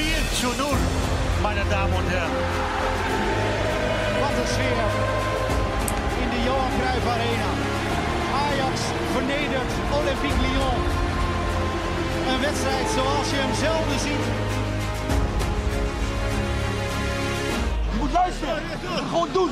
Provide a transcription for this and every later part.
4 zu 0, meine Damen und Herren. Wat een sfeer in de Johan Cruijff Arena. Ajax vernedert Olympique Lyon. Een wedstrijd zoals je hem zelden ziet. Je moet luisteren. Gewoon doen.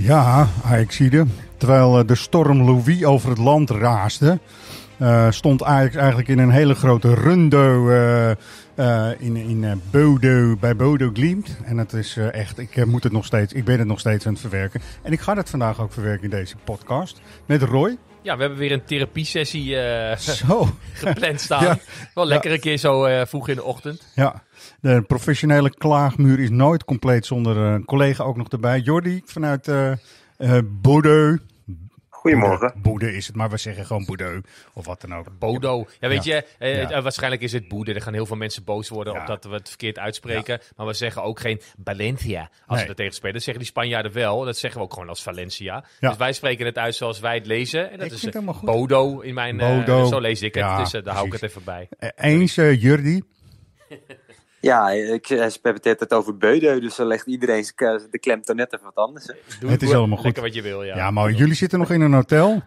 Ja, Ziede. Terwijl eh, de storm Louis over het land raasde, eh, stond Ajax eigenlijk in een hele grote rundo eh, in, in Bodo, bij Bodo Glimt. En dat is echt, ik moet het nog steeds, ik ben het nog steeds aan het verwerken. En ik ga dat vandaag ook verwerken in deze podcast met Roy. Ja, we hebben weer een therapiesessie zo. gepland staan. Wel lekker een keer zo vroeg in de ochtend. Ja, de professionele klaagmuur is nooit compleet zonder eh, een collega ook nog erbij. Jordi vanuit uh, Goedemorgen. Boede is het, maar we zeggen gewoon Boede of wat dan ook. Bodo. Ja, weet je, eh, waarschijnlijk is het Boede. Er gaan heel veel mensen boos worden omdat we het verkeerd uitspreken. Maar we zeggen ook geen Valencia als we er tegen spelen. Dat zeggen die Spanjaarden wel. Dat zeggen we ook gewoon als Valencia. Dus wij spreken het uit zoals wij het lezen. En dat is Bodo in mijn... Bodo. zo lees ik het, dus daar hou ik het even bij. Eens, Jurdi. Ja, ik, eh, ze het het over Beuden, dus dan legt iedereen de klem toch net even wat anders. het, is allemaal goed. Lekker wat je wil, ja. Ja, maar jullie zitten nog in een hotel.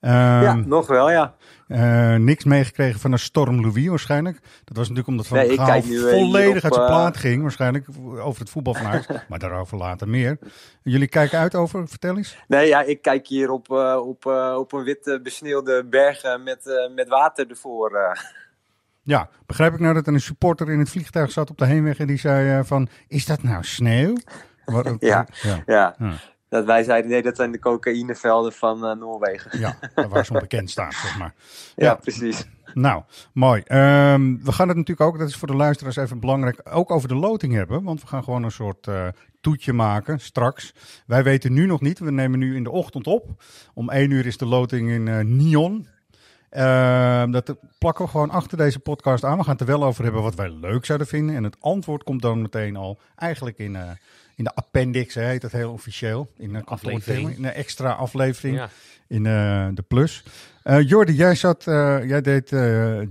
Ehm, ja, nog wel, ja. Eh, niks meegekregen van de storm Louis waarschijnlijk. Dat was natuurlijk omdat Van de Gaal eh, volledig uit zijn plaat ging. Waarschijnlijk over het voetbal van huis. maar daarover later meer. Jullie kijken uit over, vertel eens. Nee, ja, ik kijk hier op, op, op een wit besneeuwde bergen met, met water ervoor. Ja, begrijp ik nou dat er een supporter in het vliegtuig zat op de heenweg en die zei eh, van, is dat nou sneeuw? ja, ja. Dat wij zeiden, nee, dat zijn de cocaïnevelden van eh, Noorwegen. Ja, waar ze onbekend staan, zeg maar. Ja, precies. Nou, mooi. Ehm, we gaan het natuurlijk ook, dat is voor de luisteraars even belangrijk, ook over de loting hebben. Want we gaan gewoon een soort eh, toetje maken straks. Wij weten nu nog niet, we nemen nu in de ochtend op. Om één uur is de loting in uh, Nyon. Ehm, dat plakken we gewoon achter deze podcast aan. We gaan het er wel over hebben wat wij leuk zouden vinden. En het antwoord komt dan meteen al eigenlijk in, eh, in de appendix, heet dat heel officieel. In eh, een aflevering. In een extra aflevering. In eh, de plus. Jordi, jij, zat, jij deed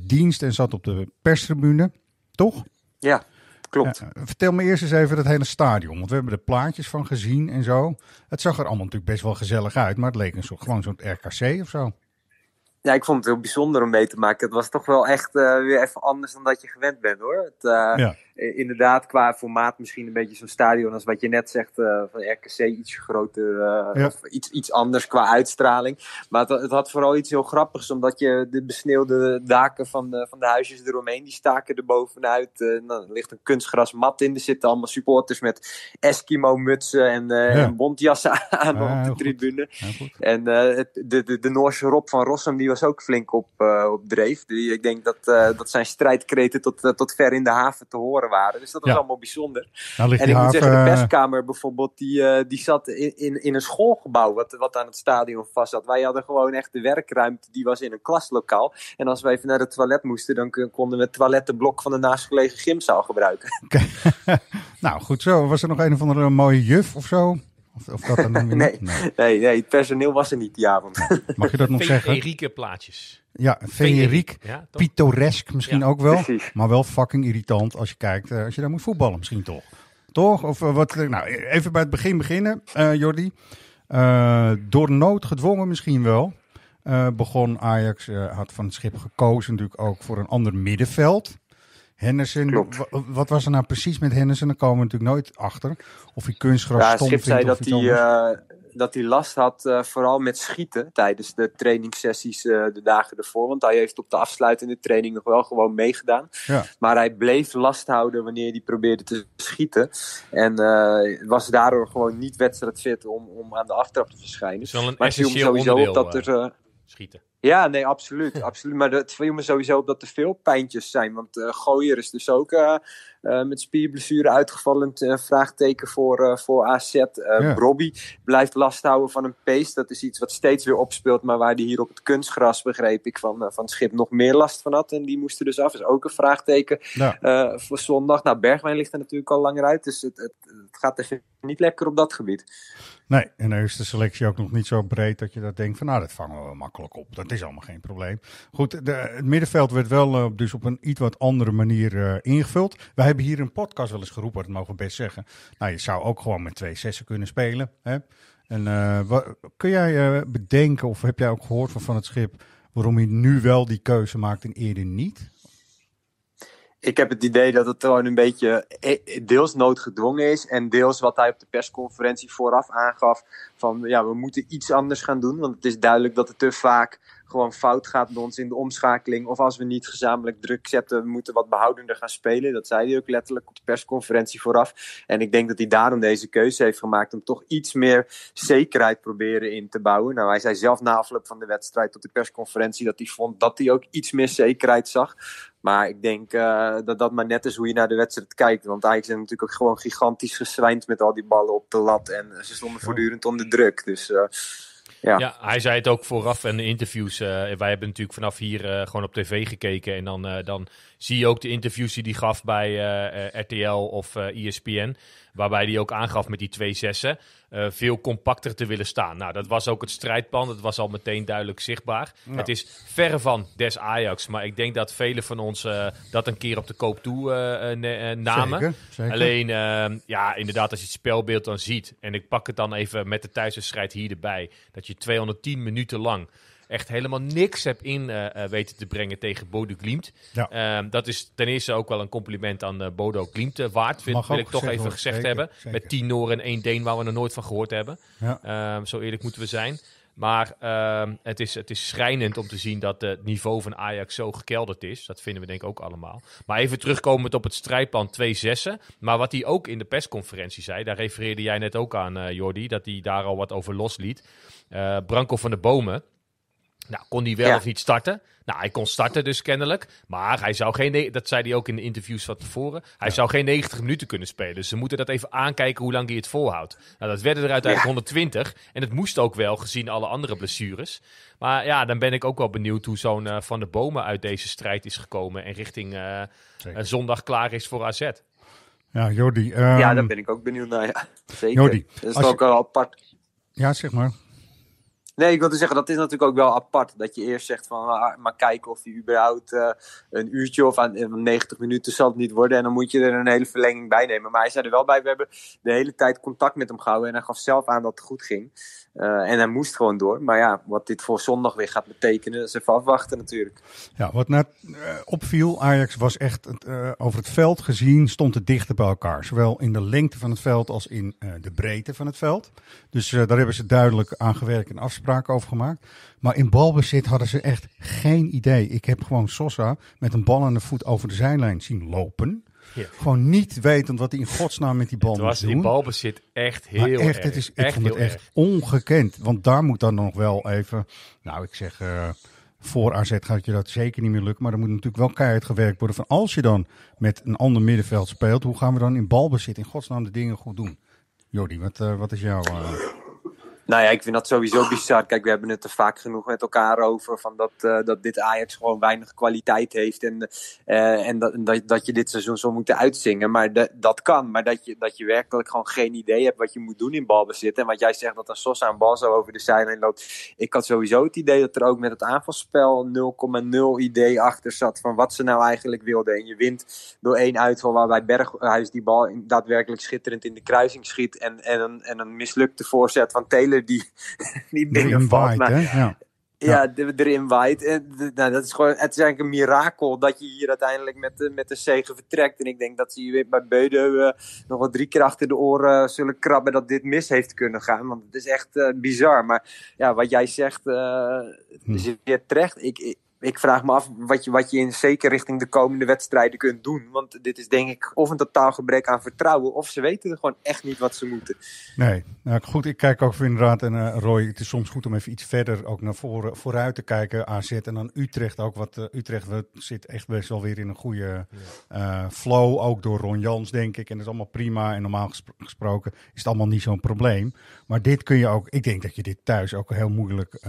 dienst en zat op de perstribune, toch? Ja, klopt. vertel me eerst eens even dat hele stadion. Want we hebben er plaatjes van gezien en zo. Het zag er allemaal natuurlijk best wel gezellig uit. Maar het leek een soort, gewoon zo'n RKC of zo ja, ik vond het heel bijzonder om mee te maken. Het was toch wel echt eh, weer even anders dan dat je gewend bent hoor. Het, eh, eh, inderdaad, qua formaat misschien een beetje zo'n stadion als wat je net zegt eh, van RKC, iets groter, eh, of iets, iets anders qua uitstraling. Maar het, het, had vooral iets heel grappigs, omdat je de besneeuwde daken van de, van de huisjes eromheen, die staken er bovenuit. Uh, dan ligt een kunstgrasmat in, er zitten allemaal supporters met Eskimo-mutsen en, ja. aan ah, op de tribune. en de, de, de, Noorse Rob van Rossum, die was ook flink op, op dreef. Die, ik denk dat, dat zijn strijdkreten tot, tot ver in de haven te horen waren. Dus dat was allemaal bijzonder. Nou, en ik moet zeggen, de eh, perskamer bijvoorbeeld, die, eh, die zat in, in, in een schoolgebouw wat, wat aan het stadion vast zat. Wij hadden gewoon echt de werkruimte, die was in een klaslokaal. En als we even naar het toilet moesten, dan konden we het toilettenblok van de naastgelegen gymzaal gebruiken. nou, goed zo. Was er nog een of andere mooie juf of zo? Of, of dat dan nee, nee. nee, het personeel was er niet die avond. Mag je dat nog zeggen? Enrique plaatjes. Ja, veneriek, ja, pittoresk misschien ook wel. Maar wel fucking irritant als je kijkt, eh, als je daar moet voetballen misschien toch. Toch? Of eh, wat, eh, nou, e-, even bij het begin beginnen, uh, Jordi. door nood gedwongen misschien wel. begon Ajax, had van het schip gekozen natuurlijk ook voor een ander middenveld. Henderson, wat was er nou precies met Henderson? Daar komen we natuurlijk nooit achter. Of hij kunstgras ja, vindt, dat hij dat hij last had eh, vooral met schieten tijdens de trainingssessies eh, de dagen ervoor. Want hij heeft op de afsluitende training nog wel gewoon meegedaan. Ja. Maar hij bleef last houden wanneer hij probeerde te schieten. En eh, was daardoor gewoon niet wedstrijdfit om, om aan de aftrap te verschijnen. is maar ik viel sowieso dat er... schieten. Ja, nee, absoluut. absoluut. Maar het viel me sowieso op dat er veel pijntjes zijn. Want uh, Gooier is dus ook eh, eh, met spierblessure uitgevallen. vraagteken voor, voor AZ. Robbie blijft last houden van een pees. Dat is iets wat steeds weer opspeelt. Maar waar die hier op het kunstgras, begreep ik, van, van Schip nog meer last van had. En die moesten dus af. Is ook een vraagteken voor zondag. Nou, Bergwijn ligt er natuurlijk al langer uit. Dus het, het, gaat even niet lekker op dat gebied. Nee, en dan is de selectie ook nog niet zo breed dat je dat denkt van... nou, dat vangen we makkelijk op. Dat is allemaal geen probleem. Goed, de, het middenveld werd wel eh, dus op een iets wat andere manier eh, ingevuld. Wij hebben hier een podcast wel eens geroepen, dat mogen we best zeggen. Nou, je zou ook gewoon met twee zessen kunnen spelen. Hè? En eh, wat, kun jij bedenken, of heb jij ook gehoord van Van het Schip, waarom hij nu wel die keuze maakt en eerder niet? ik heb het idee dat het gewoon een beetje deels noodgedwongen is. En deels wat hij op de persconferentie vooraf aangaf. Van ja, we moeten iets anders gaan doen. Want het is duidelijk dat er te vaak gewoon fout gaat bij ons in de omschakeling. Of als we niet gezamenlijk druk zetten, we moeten wat behoudender gaan spelen. Dat zei hij ook letterlijk op de persconferentie vooraf. En ik denk dat hij daarom deze keuze heeft gemaakt om toch iets meer zekerheid proberen in te bouwen. Nou, hij zei zelf na afloop van de wedstrijd op de persconferentie dat hij vond dat hij ook iets meer zekerheid zag. Maar ik denk eh, dat dat maar net is hoe je naar de wedstrijd kijkt. Want Ajax is natuurlijk ook gewoon gigantisch geswijnd met al die ballen op de lat. En ze stonden voortdurend onder druk. Dus eh, ja. hij zei het ook vooraf in de interviews. Eh, wij hebben natuurlijk vanaf hier eh, gewoon op tv gekeken. En dan, eh, dan zie je ook de interviews die hij gaf bij RTL of ESPN. E waarbij hij ook aangaf met die twee zessen. Eh, veel compacter te willen staan. Nou, dat was ook het strijdplan. Dat was al meteen duidelijk zichtbaar. Het is verre van des Ajax. Maar ik denk dat velen van ons eh, dat een keer op de koop toe eh, namen. Alleen, ja, inderdaad, als je het spelbeeld dan ziet. En ik pak het dan even met de thuiswedstrijd hier erbij. Dat je 210 minuten lang echt helemaal niks heb in eh, eh, weten te brengen tegen Bodo Glimt. Ehm, dat is ten eerste ook wel een compliment aan eh, Bodo Glimt waard, vind, wil ik toch even gezegd hebben. Met tien Noren en één Deen waar we nog nooit van gehoord hebben. Ehm, zo eerlijk moeten we zijn. Maar ehm, het, is, het is schrijnend om te zien dat het niveau van Ajax zo gekelderd is. Dat vinden we denk ik ook allemaal. Maar even terugkomend op het strijdplan 2 6 Maar wat hij ook in de persconferentie zei, daar refereerde jij net ook aan uh, Jordi, dat hij daar al wat over losliet. Uh, Branko van de Bomen, nou, kon hij wel of niet starten? Nou, hij kon starten dus kennelijk. Maar hij zou geen, dat zei hij ook in de interviews van tevoren, hij zou geen 90 minuten kunnen spelen. Dus ze moeten dat even aankijken hoe lang hij het volhoudt. Nou, dat werden er uiteindelijk 120. En het moest ook wel, gezien alle andere blessures. Maar ja, dan ben ik ook wel benieuwd hoe zo'n eh, Van de Bomen uit deze strijd is gekomen. En richting eh, zondag klaar is voor AZ. Ja, Jordi. Ja, ehm, daar ben ik ook benieuwd naar. Ja. Zeker. Jordi, dat is ook al apart. Ja, zeg maar. Nee, ik wilde zeggen, dat is natuurlijk ook wel apart. Dat je eerst zegt van, ah, maar kijken of hij überhaupt eh, een uurtje of aan, 90 eh, minuten zal het niet worden. En dan moet je er een hele verlenging bij nemen. Maar hij zei er wel bij, we hebben de hele tijd contact met hem gehouden. En hij gaf zelf aan dat het goed ging. Eh, en hij moest gewoon door. Maar ja, wat dit voor zondag weer gaat betekenen, is even afwachten natuurlijk. Ja, wat net opviel, Ajax was echt over het veld gezien, stond het dichter bij elkaar. Zowel in de lengte van het veld als in de breedte van het veld. Dus daar hebben ze duidelijk aan gewerkt en afspraken Spraak over gemaakt. Maar in balbezit hadden ze echt geen idee. Ik heb gewoon Sosa met een bal aan de voet over de zijlijn zien lopen. Gewoon niet wetend wat hij in godsnaam met die bal was doen. Het was balbezit echt heel erg. Het is, ik echt het echt ongekend. Want daar moet dan nog wel even... Nou, ik zeg... Eh, voor AZ gaat je dat zeker niet meer lukken. Maar er moet natuurlijk wel keihard gewerkt worden van als je dan met een ander middenveld speelt. Hoe gaan we dan in balbezit in godsnaam de dingen goed doen? Jordi, wat, eh, wat is jouw... Eh, nou ja, ik vind dat sowieso bizar. Kijk, we hebben het er vaak genoeg met elkaar over. Van dat, eh, dat dit Ajax gewoon weinig kwaliteit heeft. En, eh, en dat, dat, je dit seizoen zou moeten uitzingen. Maar dat kan. Maar dat je, dat je werkelijk gewoon geen idee hebt wat je moet doen in balbezit. En wat jij zegt dat een Sosa een bal zo over de zijlijn loopt. Ik had sowieso het idee dat er ook met het aanvalsspel 0,0 idee achter zat. Van wat ze nou eigenlijk wilden. En je wint door één uitval waarbij Berghuis die bal daadwerkelijk schitterend in de kruising schiet. En, en, een, en mislukte voorzet van Telen die niet binnenvalt. ja. Ja, erin waait. nou, dat is gewoon, het is eigenlijk een mirakel dat je hier uiteindelijk met, de, met de zegen vertrekt. En ik denk dat ze hier bij Beuden eh, nog wel drie keer achter de oren zullen krabben dat dit mis heeft kunnen gaan. Want het is echt eh, bizar. Maar ja, wat jij zegt, uh, eh, hm. is weer terecht. ik, ik vraag me af wat je, wat je in zeker richting de komende wedstrijden kunt doen. Want dit is denk ik of een totaal gebrek aan vertrouwen, of ze weten gewoon echt niet wat ze moeten. Nee, nou goed, ik kijk ook voor inderdaad, en eh, Roy, het is soms goed om even iets verder ook naar voren, vooruit te kijken. AZ en dan Utrecht ook, wat eh, Utrecht we, zit echt best wel weer in een goede eh, flow, ook door Ron Jans denk ik. En dat is allemaal prima en normaal gesproken is het allemaal niet zo'n probleem. Maar dit kun je ook, ik denk dat je dit thuis ook heel moeilijk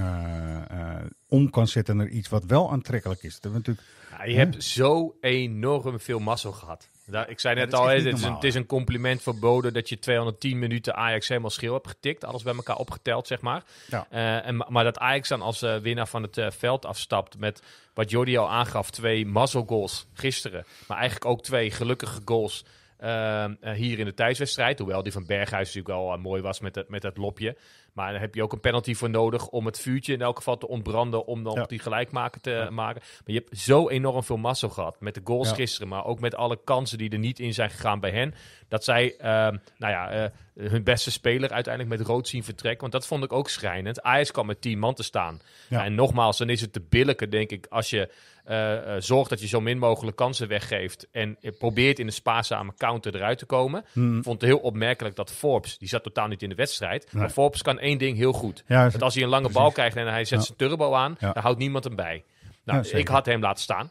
om kan zetten naar iets wat wel aantrekkelijk is. natuurlijk, ja, je hebt zo enorm veel mazzel gehad. Daar, ik zei net al, het, is een, compliment verboden dat je 210 minuten Ajax helemaal schil hebt getikt. Alles bij elkaar opgeteld, zeg maar. Eh, en, maar dat Ajax dan als eh, winnaar van het eh, veld afstapt met wat Jordi al aangaf, twee mazzelgoals gisteren. Maar eigenlijk ook twee gelukkige goals Ehm, eh, hier in de thuiswedstrijd. Hoewel die van Berghuis natuurlijk wel eh, mooi was met, dat met dat lopje. Maar daar heb je ook een penalty voor nodig om het vuurtje in elk geval te ontbranden. Om dan die gelijkmaker te maken. Maar je hebt zo enorm veel massa gehad. Met de goals gisteren, maar ook met alle kansen die er niet in zijn gegaan bij hen. Dat zij, ehm, nou ja, eh, hun beste speler uiteindelijk met rood zien vertrekken. Want dat vond ik ook schrijnend. Ajax kwam met tien man te staan. en nogmaals, dan is het te billijken, denk ik, als je uh, zorg dat je zo min mogelijk kansen weggeeft. En probeert in een spaarzame counter eruit te komen. Hmm. Ik vond het heel opmerkelijk dat Forbes, die zat totaal niet in de wedstrijd. Maar Forbes kan één ding heel goed. dat als hij een lange bal krijgt en hij zet zijn turbo aan, dan houdt niemand hem bij. Nou, ik had hem laten staan.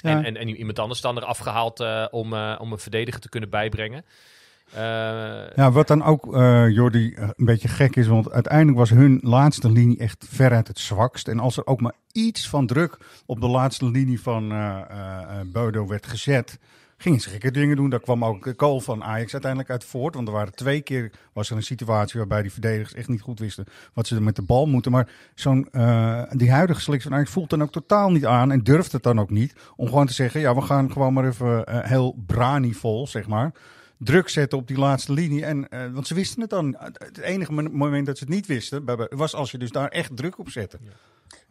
En, en, en, iemand anders dan er afgehaald eh, om, om een verdediger te kunnen bijbrengen. Eh, ja, wat dan ook, eh, Jordi, eh, een beetje gek is. Want uiteindelijk was hun laatste linie echt veruit het zwakst. En als er ook maar iets van druk op de laatste linie van Bodo werd gezet gingen ze gekke dingen doen. Daar kwam ook de goal van Ajax uiteindelijk uit voort. Want er waren twee keer was er een situatie waarbij die verdedigers echt niet goed wisten wat ze met de bal moeten. Maar zo'n, die huidige selectie van Ajax voelt dan ook totaal niet aan en durft het dan ook niet. Om gewoon te zeggen, ja, we gaan gewoon maar even heel brani vol, zeg maar druk zetten op die laatste linie. En, eh, want ze wisten het dan. Het enige moment dat ze het niet wisten, was als je dus daar echt druk op zette.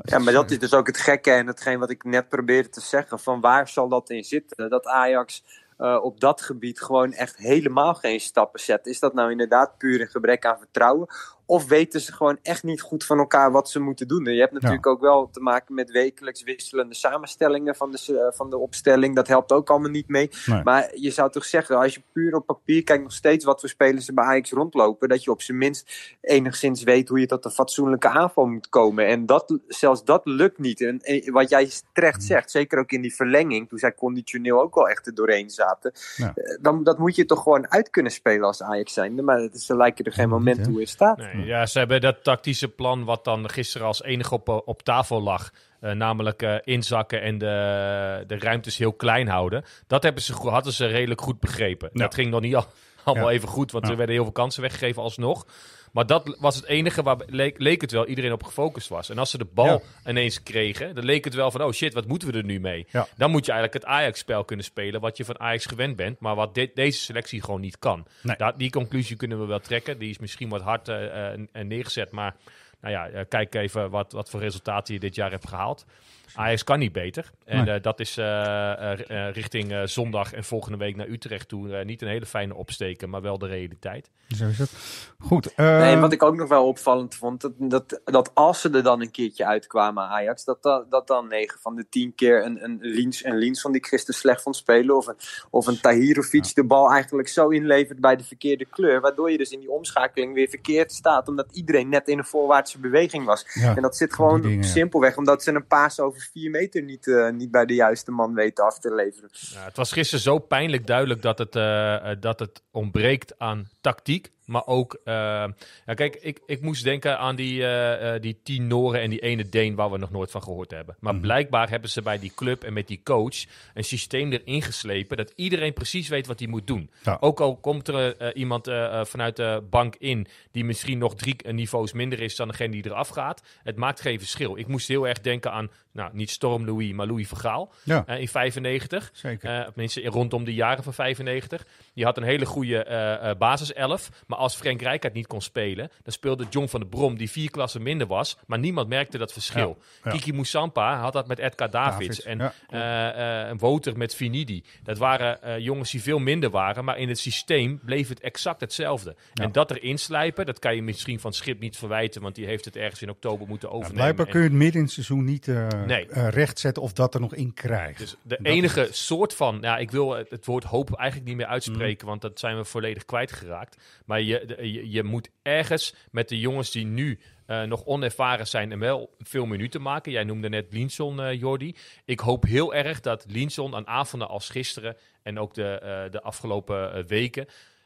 Ja. maar dat eh, is dus ook het gekke en hetgeen wat ik net probeerde te zeggen. Van waar zal dat in zitten? Dat Ajax eh, op dat gebied gewoon echt helemaal geen stappen zet. Is dat nou inderdaad puur een gebrek aan vertrouwen? of weten ze gewoon echt niet goed van elkaar wat ze moeten doen. je hebt natuurlijk ook wel te maken met wekelijks wisselende samenstellingen van de, eh, van de opstelling. Dat helpt ook allemaal niet mee. Maar je zou toch zeggen, als je puur op papier kijkt nog steeds wat voor spelers ze bij Ajax rondlopen, dat je op zijn minst enigszins weet hoe je tot een fatsoenlijke aanval moet komen. En dat, zelfs dat lukt niet. En, wat jij terecht zegt, zeker ook in die verlenging, toen zij conditioneel ook al echt er doorheen zaten, eh, dan dat moet je toch gewoon uit kunnen spelen als Ajax zijnde. Maar ze lijken er geen moment toe in staat. Ja, ze hebben dat tactische plan wat dan gisteren als enige op, op tafel lag. Eh, namelijk eh, inzakken en de, de ruimtes heel klein houden. Dat hebben ze, hadden ze redelijk goed begrepen. Dat ging nog niet al, allemaal even goed, want er werden heel veel kansen weggegeven alsnog. Maar dat was het enige waar leek, het wel iedereen op gefocust was. En als ze de bal ineens kregen, dan leek het wel van: oh shit, wat moeten we er nu mee? Dan moet je eigenlijk het Ajax-spel kunnen spelen, wat je van Ajax gewend bent, maar wat deze selectie gewoon niet kan. die conclusie kunnen we wel trekken. Die is misschien wat hard eh, eh, en neergezet, maar nou ja, eh, kijk even wat, wat voor resultaten je dit jaar hebt gehaald. Ajax kan niet beter. En eh, dat is eh, eh, richting zondag en volgende week naar Utrecht toe niet een hele fijne opsteken, maar wel de realiteit. Zo Goed. Nee, wat ik ook nog wel opvallend vond, dat, dat, als ze er dan een keertje uitkwamen Ajax, dat, dat, dat dan 9 van de 10 keer een, een, Liens, een Liens van die Christen slecht vond spelen of een, of een Tahirovic de bal eigenlijk zo inlevert bij de verkeerde kleur, waardoor je dus in die omschakeling weer verkeerd staat, omdat iedereen net in een voorwaartse beweging was. en dat zit gewoon simpelweg omdat ze een paas over 4 vier meter niet, eh, niet bij de juiste man weten af te leveren. Ja, het was gisteren zo pijnlijk duidelijk dat het, eh, eh, dat het ontbreekt aan tactiek. Maar ook, eh, ja, kijk, ik, ik moest denken aan die, uh, die tien Noren en die ene Deen waar we nog nooit van gehoord hebben. Maar mhm. blijkbaar hebben ze bij die club en met die coach een systeem erin geslepen dat iedereen precies weet wat hij moet doen. Ook al komt er iemand vanuit de bank in die misschien nog drie niveaus minder is dan degene die eraf gaat. Het maakt geen verschil. Ik moest heel erg denken aan, nou, niet Storm Louis, maar Louis Vergaal ja. in 95. Zeker. mensen rondom de jaren van 95. Die had een hele goede basiself maar als Frank Rijkaard niet kon spelen, dan speelde John van der Brom, die vier klassen minder was. Maar niemand merkte dat verschil. Kiki Moussampa had dat met Edgar Davids. En uh, uh, Woter met Finidi. Dat waren eh, jongens die veel minder waren. Maar in het systeem bleef het exact hetzelfde. En dat erin slijpen, dat kan je misschien van Schip niet verwijten. Want die heeft het ergens in oktober moeten overnemen. blijkbaar kun je het midden in het seizoen niet nee. rechtzetten of dat er nog in krijgt. Dus de enige soort van, ja, ik wil het, woord hoop eigenlijk niet meer uitspreken. Mm. Want dat zijn we volledig kwijtgeraakt. Maar je, je, moet ergens met de jongens die nu eh, nog onervaren zijn en wel veel minuten maken. Jij noemde net Linson, uh, Jordi. Ik hoop heel erg dat Linson aan avonden als gisteren en ook de, eh, de afgelopen weken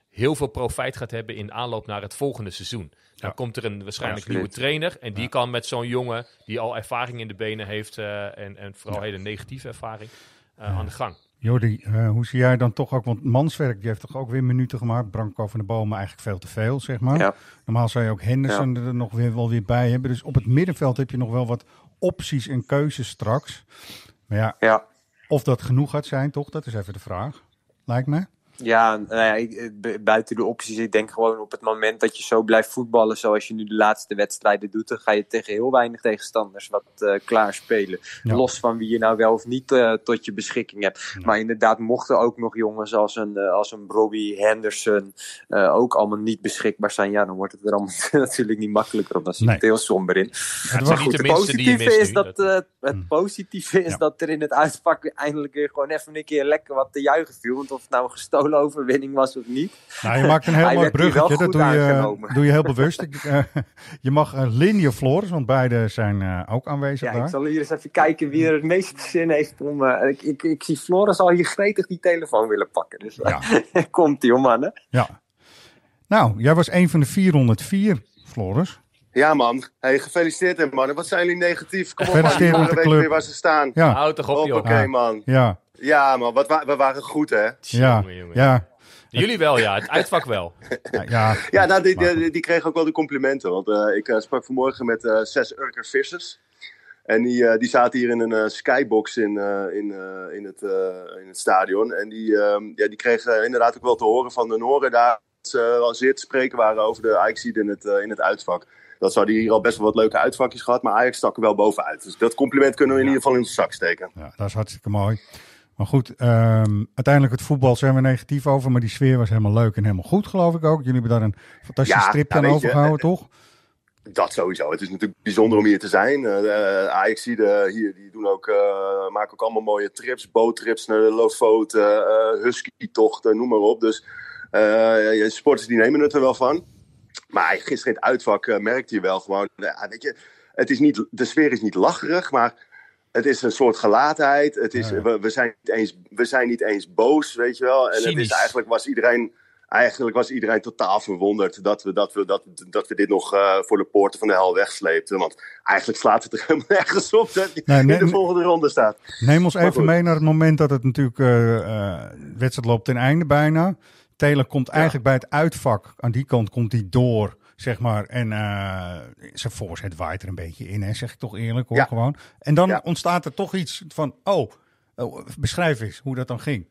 heel veel profijt gaat hebben in aanloop naar het volgende seizoen. Dan komt er een waarschijnlijk nieuwe trainer. En die kan met zo'n jongen die al ervaring in de benen heeft. en, en vooral hele negatieve ervaring aan de gang. Jordi, eh, hoe zie jij dan toch ook, want Manswerk die heeft toch ook weer minuten gemaakt. Branco van de Bomen eigenlijk veel te veel, zeg maar. Normaal zou je ook Henderson er nog weer, wel weer bij hebben. Dus op het middenveld heb je nog wel wat opties en keuzes straks. Maar ja, ja. of dat genoeg gaat zijn, toch? Dat is even de vraag, lijkt me. Ja, nou eh, buiten de opties. Ik denk gewoon op het moment dat je zo blijft voetballen zoals je nu de laatste wedstrijden doet, dan ga je tegen heel weinig tegenstanders wat eh, klaar spelen. Los van wie je nou wel of niet eh, tot je beschikking hebt. Maar inderdaad, mochten ook nog jongens als een, uh, als een Robbie Henderson ook allemaal niet beschikbaar zijn, ja, dan wordt het er allemaal natuurlijk niet makkelijker op. Dan zit het heel somber in. het, positieve is, dat, het hm. is dat er in het uitpakken eindelijk weer gewoon even een keer lekker wat te juichen viel. Want of het nou gestoken overwinning was of niet. Nou, je maakt een heel mooi bruggetje. Dat doe je, eh, doe je heel bewust. Eh, je mag uh, eh, Linje Flores, want beide zijn ook aanwezig. Ja, ik zal hier eens even kijken wie er het meeste zin heeft om. Ik, ik, ik, zie Flores al hier gretig die telefoon willen pakken. Dus ja. komt die man. Ja. Nou, jij was een van de 404, Flores. Ja, man. Hey, gefeliciteerd, man. Wat zijn jullie negatief? Kom op, man. Gefeliciteerd met de club. weer waar ze staan. Ja. Houd toch op, joh. Oké, man. Ja. Ja, man, wat we waren goed, hè? Ja, ja. Jullie wel, ja. Het uitvak wel. Ja, ja nou, die, die, die ook wel de complimenten. Want eh, ik eh, sprak vanmorgen met eh, zes Urker Vissers. En die, die zaten hier in een skybox in, in, in, het, in het stadion. En die, ehm, ja, die kregen inderdaad ook wel te horen van de horen daar... dat ze al zeer te spreken waren over de ajax in het, in het uitvak. Dat ze hier al best wel wat leuke uitvakjes gehad... maar Ajax stak er wel bovenuit. Dus dat compliment kunnen we in ieder geval in de zak steken. Ja, dat is hartstikke mooi. Maar goed, um, uiteindelijk het voetbal zijn we negatief over, maar die sfeer was helemaal leuk en helemaal goed, geloof ik ook. Jullie hebben daar een fantastisch trip stripje nou, aan overgehouden, eh, toch? Dat sowieso. Het is natuurlijk bijzonder om hier te zijn. Uh, Ajax hier, die doen ook, maken ook allemaal mooie trips. Boottrips naar de Lofoten, uh, Husky-tochten, noem maar op. Dus uh, sporters die nemen het er wel van. Maar gisteren in het uitvak merkte je wel gewoon, weet je, het is niet, de sfeer is niet lacherig, maar het is een soort gelatenheid. Het is, we, zijn niet eens, we zijn niet eens boos, weet je wel. En het is, eigenlijk was iedereen eigenlijk was iedereen totaal verwonderd dat we, dat we, dat, dat we dit nog eh, voor de poorten van de hel wegsleepten. Want eigenlijk slaat het er helemaal nergens op dat hij in de volgende ronde staat. Neem ons even mee naar het moment dat het natuurlijk uh, wedstrijd loopt ten einde bijna. Taylor komt eigenlijk bij het uitvak. Aan die kant komt hij door zeg maar. En uh, zijn voorzet waait er een beetje in, hè, zeg ik toch eerlijk gewoon. En dan ontstaat er toch iets van, oh, oh, beschrijf eens hoe dat dan ging.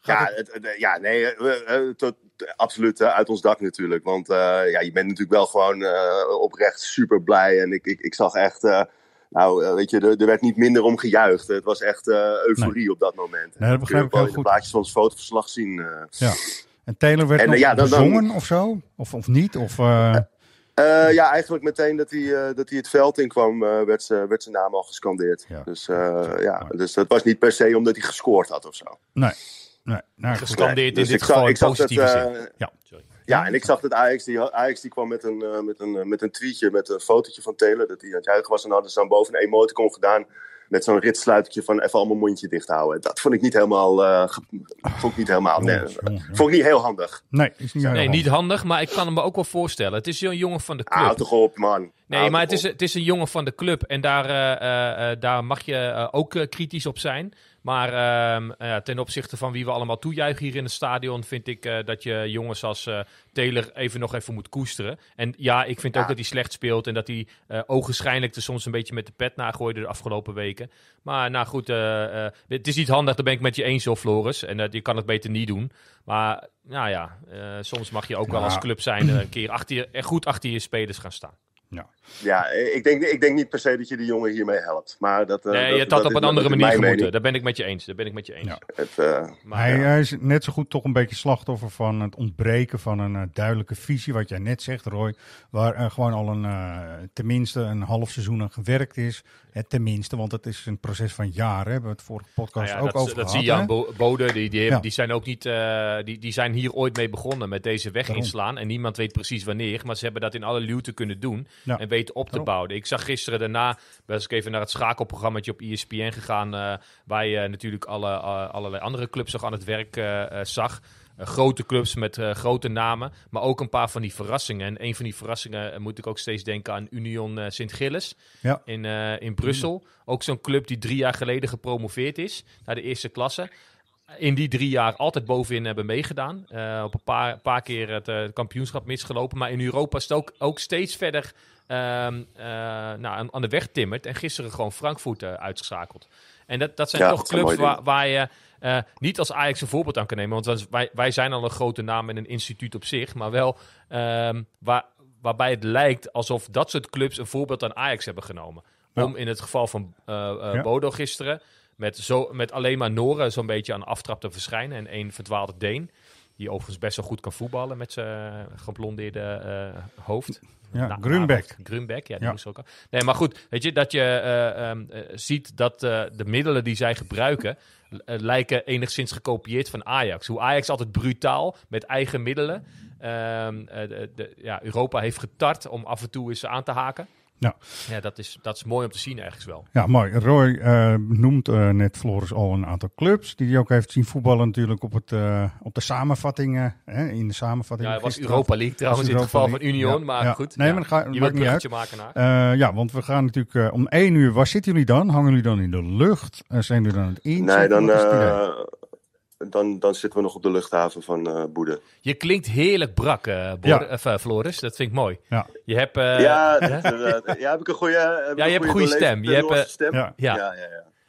ja, het... ja, nee, eh, eh, tot, absoluut uit ons dak natuurlijk. Want ja, je bent natuurlijk wel gewoon oprecht super blij. En ik, ik, ik zag echt, nou weet je, er, er, werd niet minder om gejuicht. Het was echt euforie op dat moment. Nee, dat begrijp ik heel goed. plaatjes van het fotoverslag zien. ja. En Taylor werd nog eh, bezongen dan... of zo? Of, of niet? Of, eh, eh, ja, eigenlijk meteen dat hij, dat hij het veld in kwam, werd, werd zijn naam al gescandeerd. Dus, ja, dus dat was niet per se omdat hij gescoord had of zo. Nee. nee nou, gescandeerd is in dus dit geval ja, sorry. Ja, en ik zag dat Ajax die, Ajax die kwam met een, met, een, met een tweetje, met een fotootje van Taylor. Dat hij aan het juichen was. En hadden ze dan boven een emoticon gedaan met zo'n ritsluitje van even allemaal mondje dicht houden. Dat vond ik niet helemaal, uh, vond ik niet helemaal, nee, eh, vond ik niet heel handig. Nee, is niet, nee niet handig, maar ik kan hem me ook wel voorstellen. Het is zo'n jongen van de ah, club. Houd toch op, man. Nee, ah, maar het is, het is een jongen van de club en daar, eh, daar mag je ook kritisch op zijn. Maar ehm, ten opzichte van wie we allemaal toejuichen hier in het stadion, vind ik eh, dat je jongens als eh, Taylor even nog even moet koesteren. En ja, ik vind ook dat hij slecht speelt en dat hij eh, ogenschijnlijk er soms een beetje met de pet nagooide de afgelopen weken. Maar nou goed, het is niet handig, daar ben ik met je eens of Floris. En je kan het beter niet doen. Maar nou ja, soms mag je ook wel als club zijn een keer achter goed achter je spelers gaan staan. Ja. Ja, ik denk, ik denk niet per se dat je de jongen hiermee helpt. Maar dat, eh, nee, dat, je had op een andere manier gemoeten. Daar ben ik met je eens. Daar ben ik met je eens. Het, eh, maar hij, is net zo goed toch een beetje slachtoffer van het ontbreken van een eh, duidelijke visie. Wat jij net zegt, Roy. Waar gewoon al een, tenminste een half seizoen aan gewerkt is. tenminste, want het is een proces van jaren. Hebben we het vorige podcast nou ook over dat gehad. Dat zie je aan Bode. Die, die, zijn ook niet, die, die zijn hier ooit mee begonnen met deze weg inslaan. En niemand weet precies wanneer. Maar ze hebben dat in alle luwte kunnen doen. En op te oh. bouwen. Ik zag gisteren daarna, was ik even naar het schakelprogrammaatje op ESPN gegaan, eh, waar je natuurlijk alle, eh, allerlei andere clubs nog aan het werk eh, zag. grote clubs met grote namen, maar ook een paar van die verrassingen. En een van die verrassingen moet ik ook steeds denken aan Union Sint-Gilles ja. in, in Brussel. Mm. Ook zo'n club die drie jaar geleden gepromoveerd is naar de eerste klasse. In die drie jaar altijd bovenin hebben meegedaan. op een paar, paar keer het kampioenschap misgelopen. Maar in Europa is het ook steeds verder Ehm, eh, nou, aan, de weg timmert. En gisteren gewoon Frankfurt eh, uitgeschakeld. En dat, dat zijn toch clubs waar, waar, je eh, niet als Ajax een voorbeeld aan kan nemen. Want wij, wij zijn al een grote naam en in een instituut op zich. Maar wel ehm, waar, waarbij het lijkt alsof dat soort clubs een voorbeeld aan Ajax hebben genomen. Om in het geval van Bodo gisteren. Met, zo, met alleen maar Noren zo'n beetje aan aftrap te verschijnen. En één verdwaalde Deen. Die overigens best wel goed kan voetballen met zijn eh, geblondeerde eh, hoofd. Ja, Grunbeck. Nou, Grunbeck, nou, ja, die moest ook al. Nee, maar goed, weet je, dat je eh, ehm, ziet dat de middelen die zij gebruiken... lijken enigszins gekopieerd van Ajax. Hoe Ajax altijd brutaal, met eigen middelen... Ehm, de, ja, Europa heeft getart om af en toe eens aan te haken. Ja. ja, dat is, dat is mooi om te zien eigenlijk wel. Ja, mooi. Roy eh, noemt eh, net Floris al een aantal clubs die hij ook heeft zien voetballen natuurlijk op, het, eh, op de samenvattingen. Hè, in de samenvatting. Ja, was Europa League trouwens in het geval van Union, maar ja. goed. Nee, maar ga, je maakt een maken naar. ja, want we gaan natuurlijk om één uur, waar zitten jullie dan? Hangen jullie dan in de lucht? zijn jullie dan het iets? Nee, dan dan, dan zitten we nog op de luchthaven van uh, Boede. Je klinkt heerlijk brak, uh, Floris. Dat vind ik mooi. Ja. Je hebt, ja, heb ik een goede heb een goede stem. Je hebt, stem. Ja. Ja. Ja,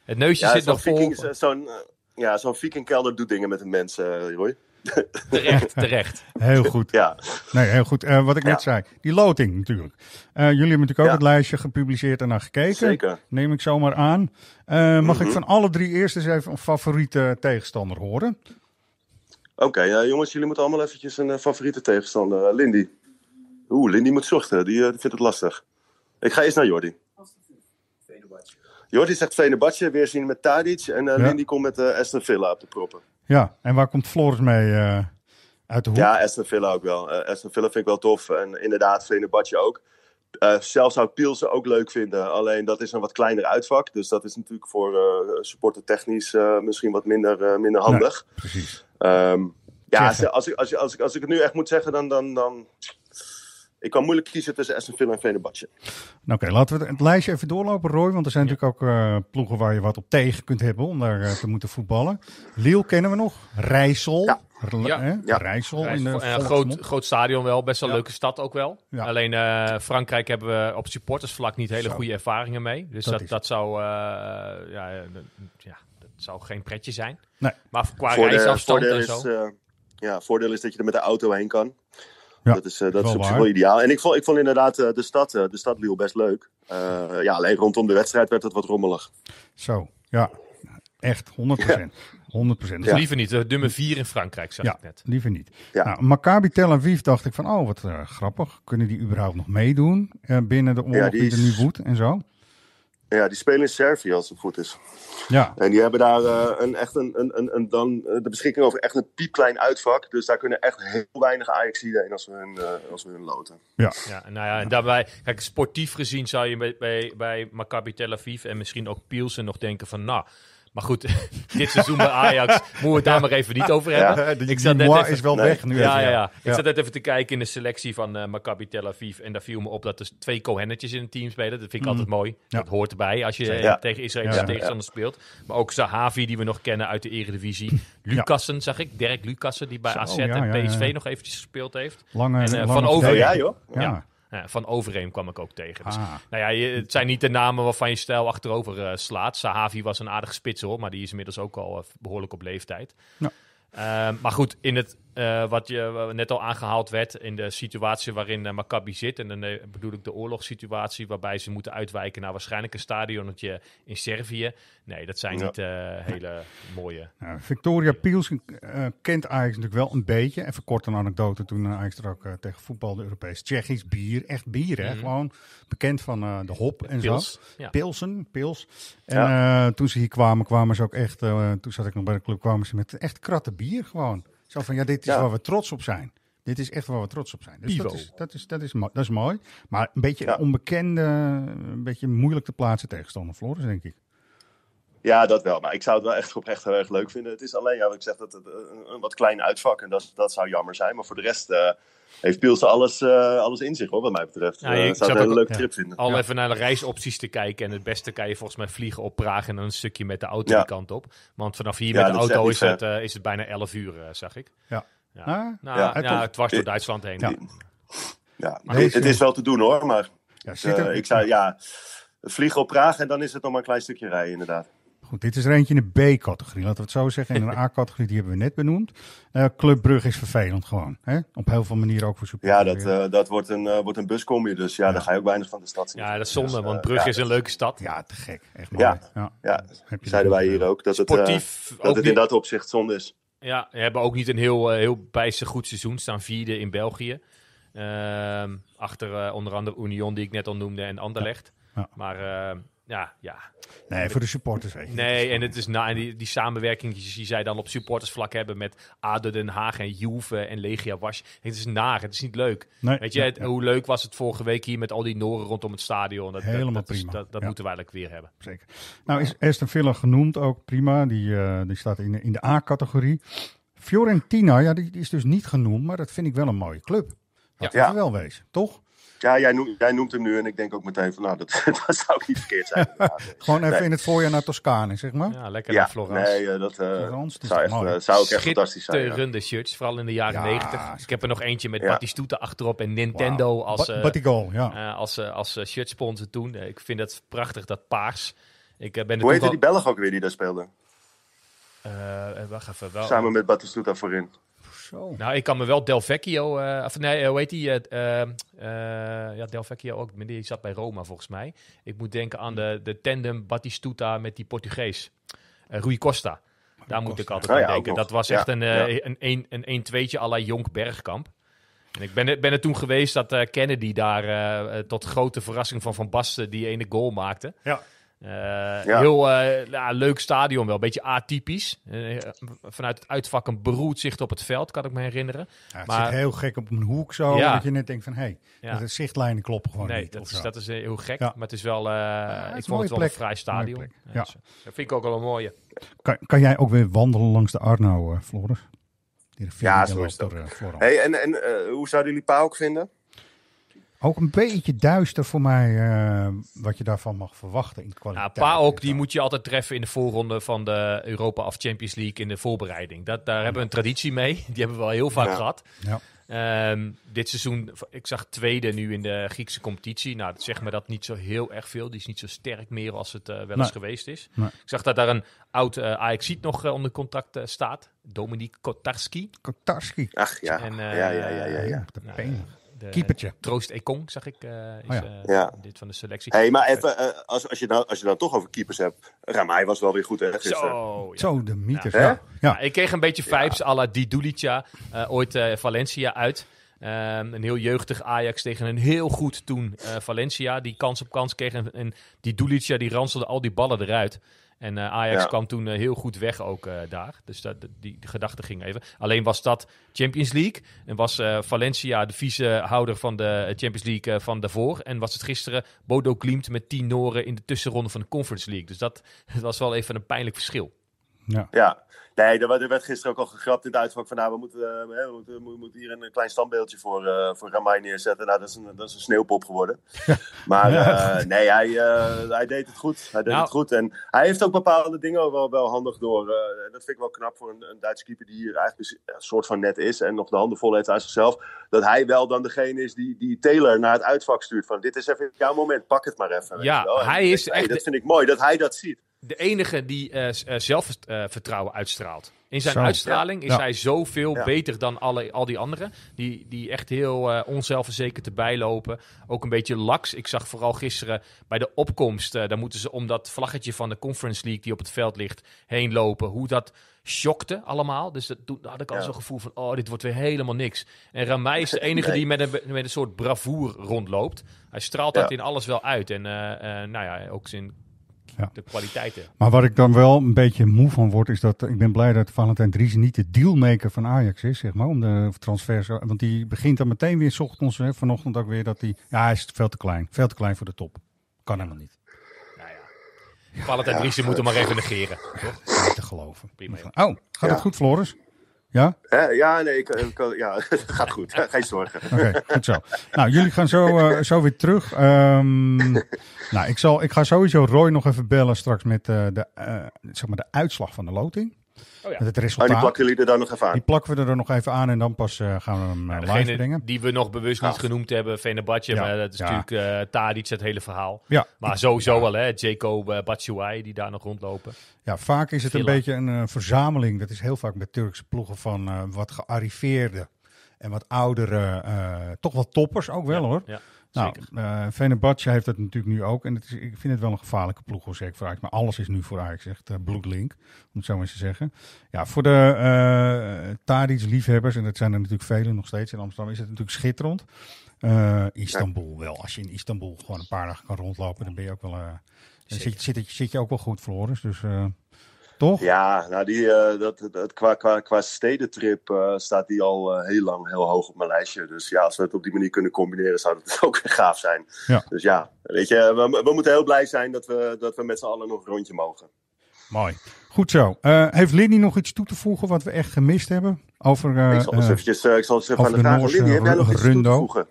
Het neusje zit nog vol. zo'n, ja, zo'n vikingkelder doet dingen met de mensen, Roy. Terecht, terecht. Heel goed. Ja. Nee, heel goed. Eh, wat ik net zei, die loting natuurlijk. Eh, jullie hebben natuurlijk ook het lijstje gepubliceerd en naar gekeken. Zeker. Neem ik zomaar aan. Eh, mag ik mhm. van alle drie eerst eens even een favoriete tegenstander horen? Oké, jongens, jullie moeten allemaal eventjes een favoriete tegenstander. Lindy. Oeh, Lindy moet zorgen. Die, vindt het lastig. Ik ga eerst naar Jordi. Jordi zegt Venebatje, weer zien met Tadic. En Lindy komt met Aston Villa op de proppen. Ja, en waar komt Floris mee eh, uit de hoek? Ja, Aston Villa ook wel. Uh, Aston Villa vind ik wel tof. En inderdaad, Badje ook. Uh, eh, zelf zou Pielsen ook leuk vinden. Alleen dat is een wat kleiner uitvak. Dus dat is natuurlijk voor uh, supporter technisch misschien wat minder, minder handig. precies. Ehm, ja, als, als, ik, als, als, ik, als ik het nu echt moet zeggen, dan, dan, dan ik kan moeilijk kiezen tussen Aston en Fenerbahce. Nou, oké, laten we het lijstje even doorlopen, Roy. Want er zijn natuurlijk ook eh, ploegen waar je wat op tegen kunt hebben om daar eh, te moeten voetballen. Lille kennen we nog. Rijssel. Ja. Rijssel. In eh, een groot, groot stadion wel. Best wel een leuke stad ook wel. Alleen Frankrijk hebben we op supportersvlak niet hele goede ervaringen mee. Dus dat, dat, zou... ja, dat zou geen pretje zijn. Nee. Maar qua reisafstand en zo. ja, voordeel is dat je er met de auto heen kan. Ja, dat is, eh, dat is op zich wel ideaal. En ik vond, ik vond inderdaad eh, de stad, eh, de stad Liel best leuk. ja, alleen rondom de wedstrijd werd het wat rommelig. Zo, ja. Echt, 100%. Ja. 100%. Dus liever niet. nummer 4 in Frankrijk, zeg ja, ik net. liever niet. Nou, Maccabi Tel Aviv dacht ik van, oh, wat grappig. Kunnen die überhaupt nog meedoen binnen de oorlog die, is... nu en zo? Ja, die spelen in Servië als het goed is. Ja. En die hebben daar eh, een, echt een, een, een, dan, eh, de beschikking over echt een piepklein uitvak. Dus daar kunnen echt heel weinig Ajaxiden in als we hun, eh, als we hun loten. Ja. ja, nou ja, en daarbij, kijk, sportief gezien zou je bij, bij, bij Maccabi Tel Aviv en misschien ook Pielsen nog denken van, nou... Maar goed, dit seizoen bij Ajax moeten we het daar maar even niet over hebben. ik zat net even, is wel weg nu. Ja, ja, ja, Ik zat net even te kijken in de selectie van eh, Maccabi Tel Aviv. En daar viel me op dat er twee cohennetjes in het team spelen. Dat vind ik mm. altijd mooi. Dat hoort erbij als je eh, tegen Israël tegenstanders speelt. Maar ook Zahavi, die we nog kennen uit de Eredivisie. Lucassen zag ik. Dirk Lucassen, die bij AZ en PSV nog eventjes gespeeld heeft. Lange, en, eh, van over. Ja, joh. ja. Eh, van Overeem kwam ik ook tegen. Dus, ah. nou ja, het zijn niet de namen waarvan je stijl achterover eh, slaat. Sahavi was een aardige spits hoor, maar die is inmiddels ook al eh, behoorlijk op leeftijd. Ehm, maar goed, in het eh, wat je, eh, net al aangehaald werd in de situatie waarin eh, Maccabi zit. En dan bedoel ik de oorlogssituatie waarbij ze moeten uitwijken naar waarschijnlijk een stadionnetje in Servië. Nee, dat zijn ja. niet hele mooie... Victoria Piels kent Ajax natuurlijk wel een beetje. Even kort een anekdote toen Ajax er ook tegen voetbal de Europees. Tsjechisch bier, echt bier hè. Mhm. Gewoon bekend van de hop en zo. Pilsen, pils. En toen ze hier kwamen, kwamen ze ook echt... toen zat ik nog bij de club, kwamen ze met echt kratten bier gewoon. Zo van, ja, dit is waar we trots op zijn. Dit is echt waar we trots op zijn. Dus Dat, is, dat, is, dat, is, dat is mooi. Maar een beetje onbekende, een beetje moeilijk te plaatsen tegenstander Floris, denk ik. Ja, dat wel. Maar ik zou het wel echt oprecht heel erg leuk vinden. Het is alleen, ja, wat ik zeg, dat het eh, een, wat klein uitvak. En dat, dat zou jammer zijn. Maar voor de rest eh, heeft Pielsen alles, eh, alles in zich, hoor, wat mij betreft. ik eh, zou het een leuke trip vinden. Al even naar de reisopties te kijken. En het beste kan je volgens mij vliegen op Praag en dan een stukje met de auto die kant op. Want vanaf hier met de auto is het, eh, is het bijna 11 uur, zag ik. Ja. Ja. Nou, nou ja, nou, was door Duitsland heen. Ja. het, is wel te doen hoor, maar ja, ik zei ja, vliegen op Praag en dan is het nog maar een klein stukje rijden inderdaad. Goed, dit is er eentje in de B-categorie. Laten we het zo zeggen. In de A-categorie, die hebben we net benoemd. Uh, Club Brugge is vervelend gewoon. Hè? Op heel veel manieren ook voor supporters. Ja, dat, eh, dat wordt, een, eh, wordt een buscombi. Dus ja, daar ga je ook weinig van de stad zien. Ja, dat is zonde, want Brugge is een leuke stad. Ja, te gek. Echt Ja, ja. zeiden wij hier ook. Dat Sportief, het, dat het in dat opzicht zonde is. Ja, we hebben ook niet een heel, heel bijzonder goed seizoen. Staan vierde in België. Ehm, achter onder andere Union, die ik net al noemde, en Anderlecht. Maar ja, ja. Nee, voor de supporters. nee, en het is na, en die, die samenwerking die zij dan op supportersvlak hebben met ADO Den Haag en Juve en Legia Wasch. Het is naar, het is niet leuk. Nee, weet je, het, hoe leuk was het vorige week hier met al die noren rondom het stadion. Dat, Helemaal dat, dat prima. dat, moeten we eigenlijk weer hebben. Zeker. Nou is Aston Villa genoemd ook, prima. Die, eh, die staat in, in de A-categorie. Fiorentina, ja, die, die, is dus niet genoemd, maar dat vind ik wel een mooie club. Dat ja. wel wezen, toch? Ja, jij noemt, noemt, hem nu en ik denk ook meteen van, nou, dat, zou ook niet verkeerd zijn. Eh, Gewoon even in het voorjaar naar Toscane, zeg maar. Ja, lekker naar Florence. Nee, eh, dat, eh, zou, echt, ook echt fantastisch zijn. Schitterende ja. shirts, vooral in de jaren 90. ik heb er nog eentje met Batistuta achterop en Nintendo als, Batigo, ja. als, als shirtsponsor toen. ik vind dat prachtig, dat paars. Ik, ben Hoe heette die Belg ook weer die daar speelde? wacht even. Wel... Samen met Batistuta voorin. Nou, ik kan me wel Del Vecchio, eh, of nee, eh, hoe heet die? Eh, ehm, ja, Del Vecchio ook, die zat bij Roma volgens mij. Ik moet denken aan de, de tandem Batistuta met die Portugees, Rui Costa. Daar moet ik altijd oh aan denken. Dat was echt een, een, een, een 1 tje à la Jonk Bergkamp. En ik ben, ben er toen geweest dat Kennedy daar tot grote verrassing van Van Basten die ene goal maakte. Ja. Uh, Heel eh, leuk stadion wel, een beetje atypisch. Eh, vanuit het uitvak een beroerd zicht op het veld, kan ik me herinneren. het maar, zit heel gek op een hoek zo, dat je net denkt van... hé, hey, de zichtlijnen kloppen gewoon niet. Dat is, dat is heel gek, maar het is wel... ik is vond het wel plek. een vrij stadion. ja. dat vind ik ook wel een mooie. Kan, kan jij ook weer wandelen langs de Arno, Floris? Ja, zo is hey, en en hoe zouden jullie ook vinden? Ook een beetje duister voor mij eh, wat je daarvan mag verwachten in kwaliteit. Ja, ook die moet je altijd treffen in de voorronde van de Europa of Champions League in de voorbereiding. Dat, daar hebben we een traditie mee. Die hebben we al heel vaak ja. gehad. Ehm, dit seizoen, ik zag tweede nu in de Griekse competitie. Nou, zeg maar me dat niet zo heel erg veel. Die is niet zo sterk meer als het eh, wel eens geweest is. Ik zag dat daar een oud uh, nog onder contract staat. Dominique Kotarski. Kotarski. Ach ja. En, ja, ja, ja, ja. ja. De nou, de Keepertje. Troost Ekong zag ik. Eh, is, oh ja. Eh, Dit van de selectie. Hey, maar even, eh, als, als, je nou, als je dan toch over keepers hebt. Ramai was wel weer goed, hè? Gisteren. Zo, Zo de mythe. Ja. ja. ik kreeg een beetje vibes à la Didulica. ooit Valencia uit. Ehm, een heel jeugdig Ajax tegen een heel goed toen Valencia. Die kans op kans kreeg. En, die die ranselde al die ballen eruit. En eh, Ajax kwam toen eh, heel goed weg ook eh, daar. Dus dat, die, gedachte ging even. Alleen was dat Champions League. En was Valencia de vieze houder van de Champions League van daarvoor. En was het gisteren Bodo Klimt met 10 Noren in de tussenronde van de Conference League. Dus dat, was wel even een pijnlijk verschil. Ja. ja. Nee, er werd gisteren ook al gegrapt in het uitvak van nou, we moeten, eh, we moeten, hier een klein standbeeldje voor, eh, voor Ramai neerzetten. Nou, dat is een, dat is een sneeuwpop geworden. Maar eh, nee, hij, hij deed het goed. Hij deed het nou. goed. En hij heeft ook bepaalde dingen wel, wel handig door. en dat vind ik wel knap voor een, een Duitse keeper die hier eigenlijk dus een soort van net is en nog de handen vol heeft aan zichzelf. Dat hij wel dan degene is die, die Taylor naar het uitvak stuurt van dit is even jouw moment, pak het maar even. Ja, weet je wel. hij is echt... dat vind ik mooi, dat hij dat ziet de enige die eh, eh, zelfvertrouwen uitstraalt. In zijn uitstraling is hij zoveel beter dan alle, al die anderen. Die, die echt heel uh, onzelfverzekerd erbij lopen. Ook een beetje laks. Ik zag vooral gisteren bij de opkomst. Uh, daar moeten ze om dat vlaggetje van de Conference League die op het veld ligt heen lopen. Hoe dat shockte allemaal. Dus dat, toen had ik al zo'n gevoel van: oh, dit wordt weer helemaal niks. En Ramai is de enige die met een, met een soort bravoer rondloopt. Hij straalt dat in alles wel uit. En nou ja, ook zijn ja. de kwaliteiten. Maar wat ik dan wel een beetje moe van word, is dat eh, ik ben blij dat Valentijn Dries niet de dealmaker van Ajax is, zeg maar, om de transfers. Eh, want die begint dan meteen weer s ochtends, hè, vanochtend ook weer, dat die, ja, hij is veel te klein. Veel te klein voor de top. Kan helemaal niet. Nou ja. Valentijn ja, Dries, moet hem maar even negeren. Toch? Niet te geloven. Prima. Oh, gaat het goed, Floris? Ja? Eh, ja, nee, ik, ja, het gaat goed. Geen zorgen. Oké, goed zo. Nou, jullie gaan zo, eh, zo weer terug. Ehm, nou, ik, zal, ik ga sowieso Roy nog even bellen straks met eh, de, zeg maar de uitslag van de loting. Oh ja. Oh, resultaat. En die plakken jullie er dan nog even aan? Die plakken we er nog even aan en dan pas eh, gaan we hem eh, live brengen. Die we nog bewust niet ah. genoemd hebben, Venebadje. Maar dat is natuurlijk uh, Tadic, het hele verhaal. Maar sowieso wel, hè. Jacob uh, die daar nog rondlopen. Ja, vaak is het een beetje een verzameling. Dat is heel vaak met Turkse ploegen van wat gearriveerde en wat oudere, toch wel toppers ook wel hoor. Ja. Nou, uh, eh, Venebatje heeft dat natuurlijk nu ook. En het is, ik vind het wel een gevaarlijke ploeg, hoor, zeg ik voor Maar alles is nu voor Ajax zegt eh, bloedlink, om het zo maar eens te zeggen. Ja, voor de uh, liefhebbers en dat zijn er natuurlijk velen nog steeds in Amsterdam, is het natuurlijk schitterend. Istanbul wel. Als je in Istanbul gewoon een paar dagen kan rondlopen, dan ben je ook wel... Zit, zit, zit, je ook wel goed, Floris. Dus toch? Ja, nou die, eh, dat, dat, qua, qua, qua stedentrip eh, staat die al eh, heel lang heel hoog op mijn lijstje. Dus ja, als we het op die manier kunnen combineren, zou dat ook gaaf zijn. Ja. Dus ja, weet je, we, we, moeten heel blij zijn dat we, dat we met z'n allen nog een rondje mogen. Mooi. Goed zo. heeft Lindy nog iets toe te voegen wat we echt gemist hebben? Over, ik zal eens even aan de, de vraag Noorse, Lindy, heb jij nog iets toe te voegen?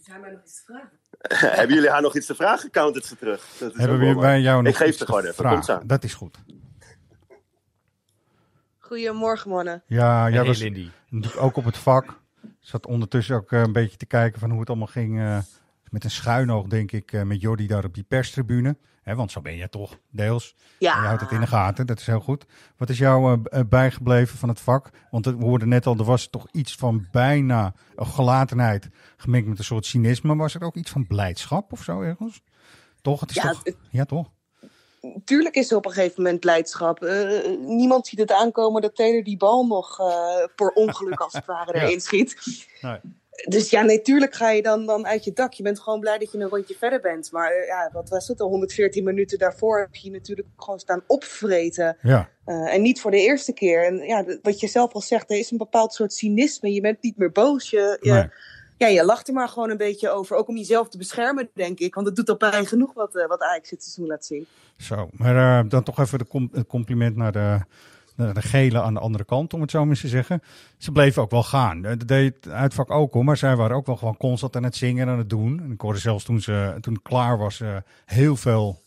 Zijn nog iets vragen? Hebben jullie haar nog iets te vragen? Count het ze terug. Dat is Hebben jou nog Ik geef ze gewoon even. Dat is goed. Goedemorgen, mannen. Ja, jij was Lindy. ook op het vak. Zat ondertussen ook eh, een beetje te kijken van hoe het allemaal ging. Eh, met een schuinoog, denk ik, eh, met Jordi daar op die perstribune. He, want zo ben je toch, deels. Ja. je houdt het in de gaten, dat is heel goed. Wat is jou bijgebleven van het vak? Want we hoorden net al, er was toch iets van bijna gelatenheid gemengd met een soort cynisme. Was er ook iets van blijdschap of zo ergens? Toch? Het is toch... ja, toch? tuurlijk is er op een gegeven moment blijdschap. Eh, niemand ziet het aankomen dat Taylor die bal nog eh, per ongeluk als het ware erin schiet. Nee. Dus ja, natuurlijk ga je dan, dan uit je dak. Je bent gewoon blij dat je een rondje verder bent. Maar eh, ja, wat was het al? 114 minuten daarvoor heb je natuurlijk gewoon staan opvreten. Ja. en niet voor de eerste keer. En ja, wat je zelf al zegt, er is een bepaald soort cynisme. Je bent niet meer boos. Ja ja, je lacht er maar gewoon een beetje over. Ook om jezelf te beschermen, denk ik. Want dat doet al pijn genoeg wat, uh, wat Ajax dit seizoen laat zien. Zo, maar eh, dan toch even de compliment naar de, naar de gele aan de andere kant, om het zo maar eens te zeggen. Ze bleven ook wel gaan. Eh, dat deed het uitvak ook hoor, maar zij waren ook wel gewoon constant aan het zingen en aan het doen. En ik hoorde zelfs toen, ze, toen klaar was heel veel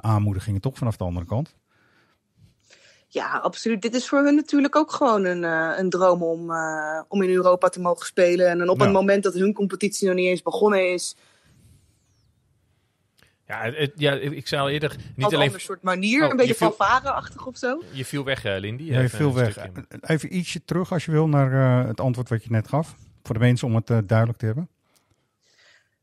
aanmoedigingen toch vanaf de andere kant. Ja, absoluut. Dit is voor hun natuurlijk ook gewoon een, eh, een droom om, eh, om in Europa te mogen spelen. En dan op het moment dat hun competitie nog niet eens begonnen is. Ja, ja ik zei al eerder, niet alleen... Een soort manier, oh, een beetje van fanfare of zo. Je viel weg, uh, Lindy. Je viel weg. Even ietsje terug als je wil naar het antwoord wat je net gaf. Voor de mensen om het duidelijk te hebben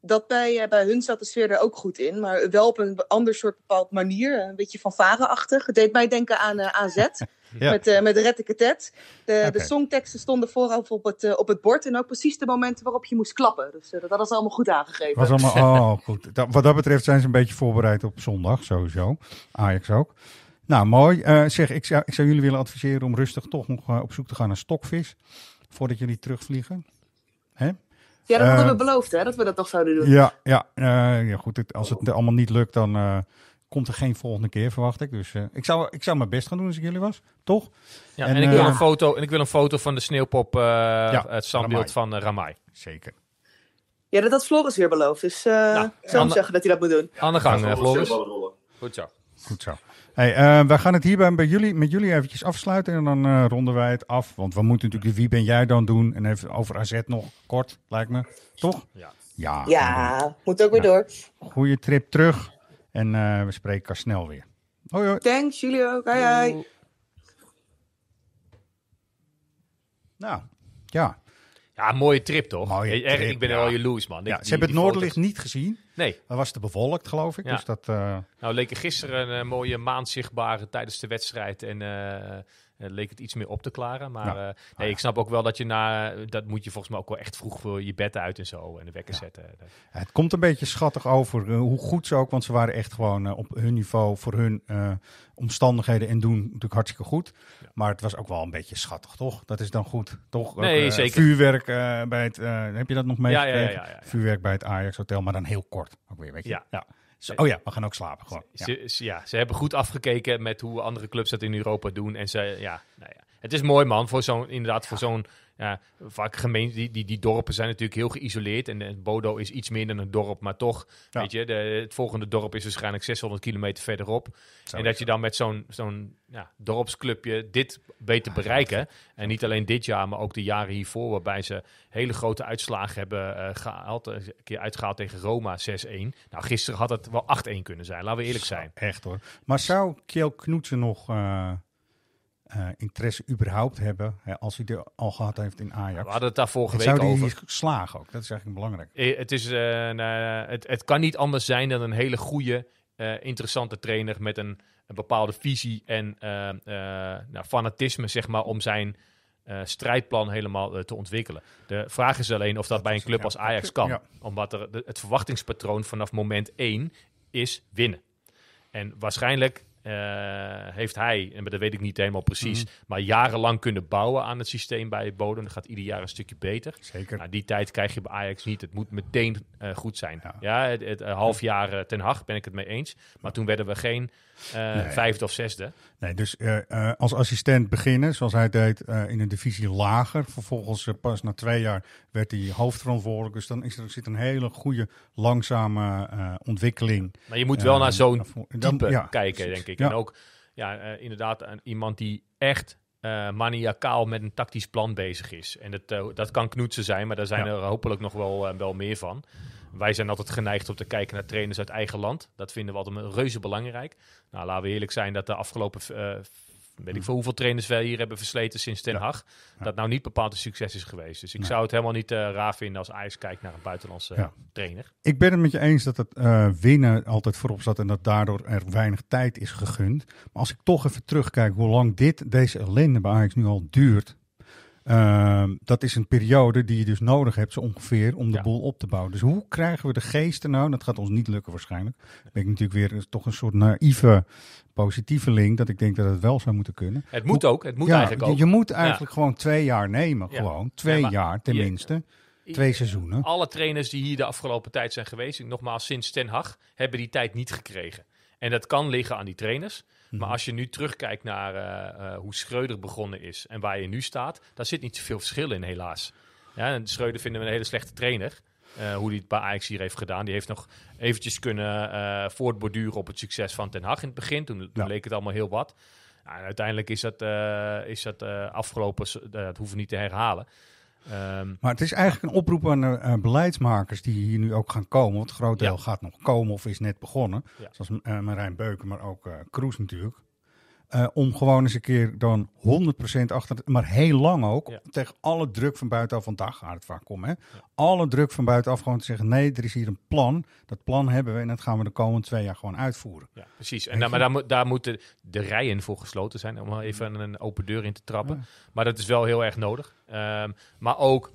dat bij, eh, bij hun zat de sfeer er ook goed in. Maar wel op een ander soort bepaald manier. Een beetje fanfareachtig. Het deed mij denken aan eh, AZ. Met, uh, met Red De, okay. de songteksten stonden vooraf op het, op het bord. En ook precies de momenten waarop je moest klappen. Dus dat was allemaal goed aangegeven. Was allemaal, oh, goed. Dat, wat dat betreft zijn ze een beetje voorbereid op zondag sowieso. Ajax ook. Nou, mooi. zeg, ik zou, ik zou jullie willen adviseren om rustig toch nog op zoek te gaan naar stokvis. Voordat jullie terugvliegen. Hè? Ja, dat hadden we eh, beloofd, hè, dat we dat nog zouden doen. Ja, ja, eh, ja goed. als het allemaal niet lukt, dan eh, komt er geen volgende keer, verwacht ik. Dus ik, zou, ik zou mijn best gaan doen als ik jullie was, toch? Ja, en, ik, wil een foto, en ik wil een foto van de sneeuwpop, uh, ja, het standbeeld van Ramai. Zeker. Ja, dat had Floris weer beloofd. Dus nou, ik zou hem zeggen dat hij dat moet doen. Aan de gang, Floris. Goed zo. Goed zo. Hey, eh, gaan het hierbij bij jullie, met jullie eventjes afsluiten en dan eh, ronden wij het af. Want we moeten natuurlijk de Wie ben jij dan doen en even over AZ nog kort, lijkt me. Toch? Ja, ja, ja moet ook weer door. Goeie trip terug en eh, we spreken elkaar snel weer. Hoi hoi. Thanks, jullie ook. Hoi hoi. Nou, ja. Ja, mooie trip toch? Mooie trip, ik ben er al jaloers man. Ik, ze hebben het Noorderlicht niet gezien. Nee. Dan was te bevolkt, geloof ik. Ja. Dus dat, eh, Nou, leek er gisteren een eh, mooie maan zichtbare tijdens de wedstrijd. En eh, eh, leek het iets meer op te klaren. Maar eh, nou nee, ik snap ook wel dat je na, dat moet je volgens mij ook wel echt vroeg voor je bed uit en zo en de wekker zetten. Eh, het komt een beetje schattig over hoe goed ze ook, want ze waren echt gewoon op hun niveau voor hun omstandigheden en doen natuurlijk hartstikke goed. Maar het was ook wel een beetje schattig, toch? Dat is dan goed, toch? Nee, zeker. Vuurwerk bij het, heb je dat nog mee? Ja, ja, ja, Vuurwerk bij het Ajax Hotel, maar dan heel kort. Ook weer, weet je? Ja. ja oh ja, we gaan ook slapen gewoon. Ja. Ze, hebben goed afgekeken met hoe andere clubs dat in Europa doen. En ze, ja, nou ja. Het is mooi man, voor zo'n, inderdaad voor zo'n ja, vaak gemeenten, die, die, die dorpen zijn natuurlijk heel geïsoleerd. En, Bodo is iets minder dan een dorp, maar toch, weet je, de, het volgende dorp is waarschijnlijk 600 kilometer verderop. en dat je dan met zo'n zo'n ja, dorpsclubje dit beter ah, bereiken. en niet alleen dit jaar, maar ook de jaren hiervoor, waarbij ze hele grote uitslagen hebben eh, gehaald. Eh, een keer uitgehaald tegen Roma 6-1. Nou, gisteren had het wel 8-1 kunnen zijn, laten we eerlijk zijn. Echt hoor. Maar zou Kiel Knoetsen nog... Eh, eh, interesse überhaupt hebben, hè, als hij er al gehad heeft in Ajax. We hadden het daar vorige week over. slagen ook? Dat is eigenlijk belangrijk. Eh, het, is, eh, nou, het, het kan niet anders zijn dan een hele goede, interessante trainer met een, een bepaalde visie en nou, fanatisme, zeg maar, om zijn strijdplan helemaal te ontwikkelen. De vraag is alleen of dat, bij een club als Ajax kan. Omdat er, het verwachtingspatroon vanaf moment 1 is winnen. En waarschijnlijk eh, heeft hij, en dat weet ik niet helemaal precies, mhm. maar jarenlang kunnen bouwen aan het systeem bij Bodem. Dat gaat ieder jaar een stukje beter. Zeker. Nou, die tijd krijg je bij Ajax niet. Het moet meteen eh, goed zijn. Ja, het, half jaar eh, Ten Hag ben ik het mee eens. Maar toen werden we geen eh, vijfde of zesde. Nee, dus eh, eh, als assistent beginnen, zoals hij deed in een divisie lager. Vervolgens pas na twee jaar werd hij hoofdverantwoordelijk. Dus dan is er, zit een hele goede, langzame ontwikkeling. Maar je moet wel naar zo'n type kijken, denk ik. En ook ja, inderdaad iemand die echt uh, maniacaal met een tactisch plan bezig is. En dat, dat kan knoetsen zijn, maar daar zijn er hopelijk nog wel, wel meer van. Wij zijn altijd geneigd om te kijken naar trainers uit eigen land. Dat vinden we altijd reuze belangrijk. Nou, laten we eerlijk zijn dat de afgelopen eh, weet ik mm. voor hoeveel trainers wij hier hebben versleten sinds Den Haag. Dat nou niet bepaald een succes is geweest. Dus ik zou het helemaal niet eh, raar vinden als Ajax kijkt naar een buitenlandse eh, trainer. Ik ben het met je eens dat het uh, winnen altijd voorop zat en dat daardoor er weinig tijd is gegund. Maar als ik toch even terugkijk hoe lang dit, deze ellende bij Ajax nu al duurt. Ehm, dat is een periode die je dus nodig hebt, zo ongeveer, om de boel op te bouwen. Dus hoe krijgen we de geesten nou? Dat gaat ons niet lukken waarschijnlijk. Ik ben ik natuurlijk weer toch een soort naïeve, positieve link, dat ik denk dat het wel zou moeten kunnen. Het moet ook, het moet eigenlijk ook. Je, moet eigenlijk gewoon twee jaar nemen, gewoon. Twee jaar tenminste. Twee seizoenen. Alle trainers die hier de afgelopen tijd zijn geweest, nogmaals sinds Ten Hag, hebben die tijd niet gekregen. En dat kan liggen aan die trainers. Maar mhm. als je nu terugkijkt naar eh, eh, hoe Schreuder begonnen is en waar je nu staat, daar zit niet zoveel verschil in, helaas. Ja, en Schreuder vinden we een hele slechte trainer. Eh, hoe hij het bij Ajax hier heeft gedaan. Die heeft nog eventjes kunnen uh, voortborduren op het succes van Ten Hag in het begin. Toen, leek het allemaal heel wat. uiteindelijk is dat, is dat afgelopen, dat hoeven we niet te herhalen. Ehm, maar het is eigenlijk een oproep eh, aan beleidsmakers die hier nu ook gaan komen. Want een groot deel gaat nog komen of is net begonnen. Zoals eh, Marijn Beuken, maar ook uh, Kroes natuurlijk. Eh, om gewoon eens een keer dan 100% achter, maar heel lang ook, tegen alle druk van buitenaf, van dag, gaat het vaak om, hè? alle druk van buitenaf gewoon te zeggen, nee, er is hier een plan, dat plan hebben we en dat gaan we de komende twee jaar gewoon uitvoeren. Ja, precies, en daar, maar daar, daar moeten de rijen voor gesloten zijn, om even een open deur in te trappen. Maar dat is wel heel erg nodig. Ehm, maar ook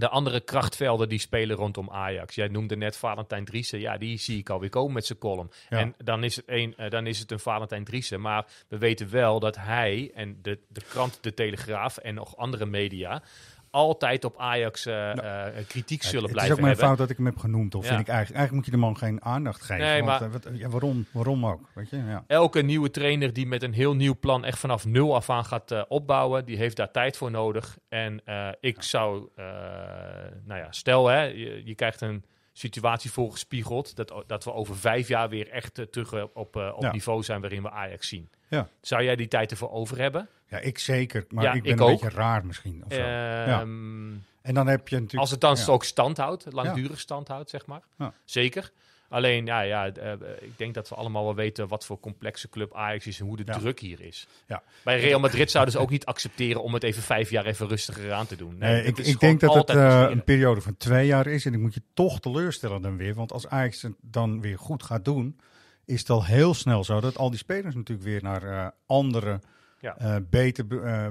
de andere krachtvelden die spelen rondom Ajax. Jij noemde net Valentijn Driessen. Ja, die zie ik alweer komen met zijn column. En dan is, het een, eh, dan is het een Valentijn Driessen. Maar we weten wel dat hij en de, de krant De Telegraaf en nog andere media altijd op Ajax eh, nou, eh, eh, kritiek zullen blijven Het is ook mijn fout dat ik hem heb genoemd. Of vind ik eigenlijk, eigenlijk moet je de man geen aandacht geven. Nee, want, maar, ja, waarom, waarom ook? Weet je? Ja. Elke nieuwe trainer die met een heel nieuw plan echt vanaf nul af aan gaat opbouwen, die heeft daar tijd voor nodig. En ik zou, nou ja, stel hè, je, je krijgt een situatie voorgespiegeld. Dat, dat we over vijf jaar weer echt eh, terug eh, op, eh, op, niveau zijn waarin we Ajax zien. Ja. Zou jij die tijd ervoor over hebben? Ja, ik zeker. Maar ik ben een beetje raar misschien. Ehm, en dan heb je natuurlijk... Als het dan ook standhoudt, langdurig standhoudt zeg maar. Zeker. Alleen, ja, ja eh, eh, ik denk dat we allemaal wel weten wat voor complexe club Ajax is en hoe de druk hier is. Ja. Bij Real Madrid zouden ze ook niet accepteren om het even vijf jaar even rustiger aan te doen. Nee, ik, ik denk dat het eh, een periode van twee jaar is en ik moet je toch teleurstellen dan weer. Want als Ajax het dan weer goed gaat doen, is het al heel snel zo dat al die spelers natuurlijk weer naar andere, beter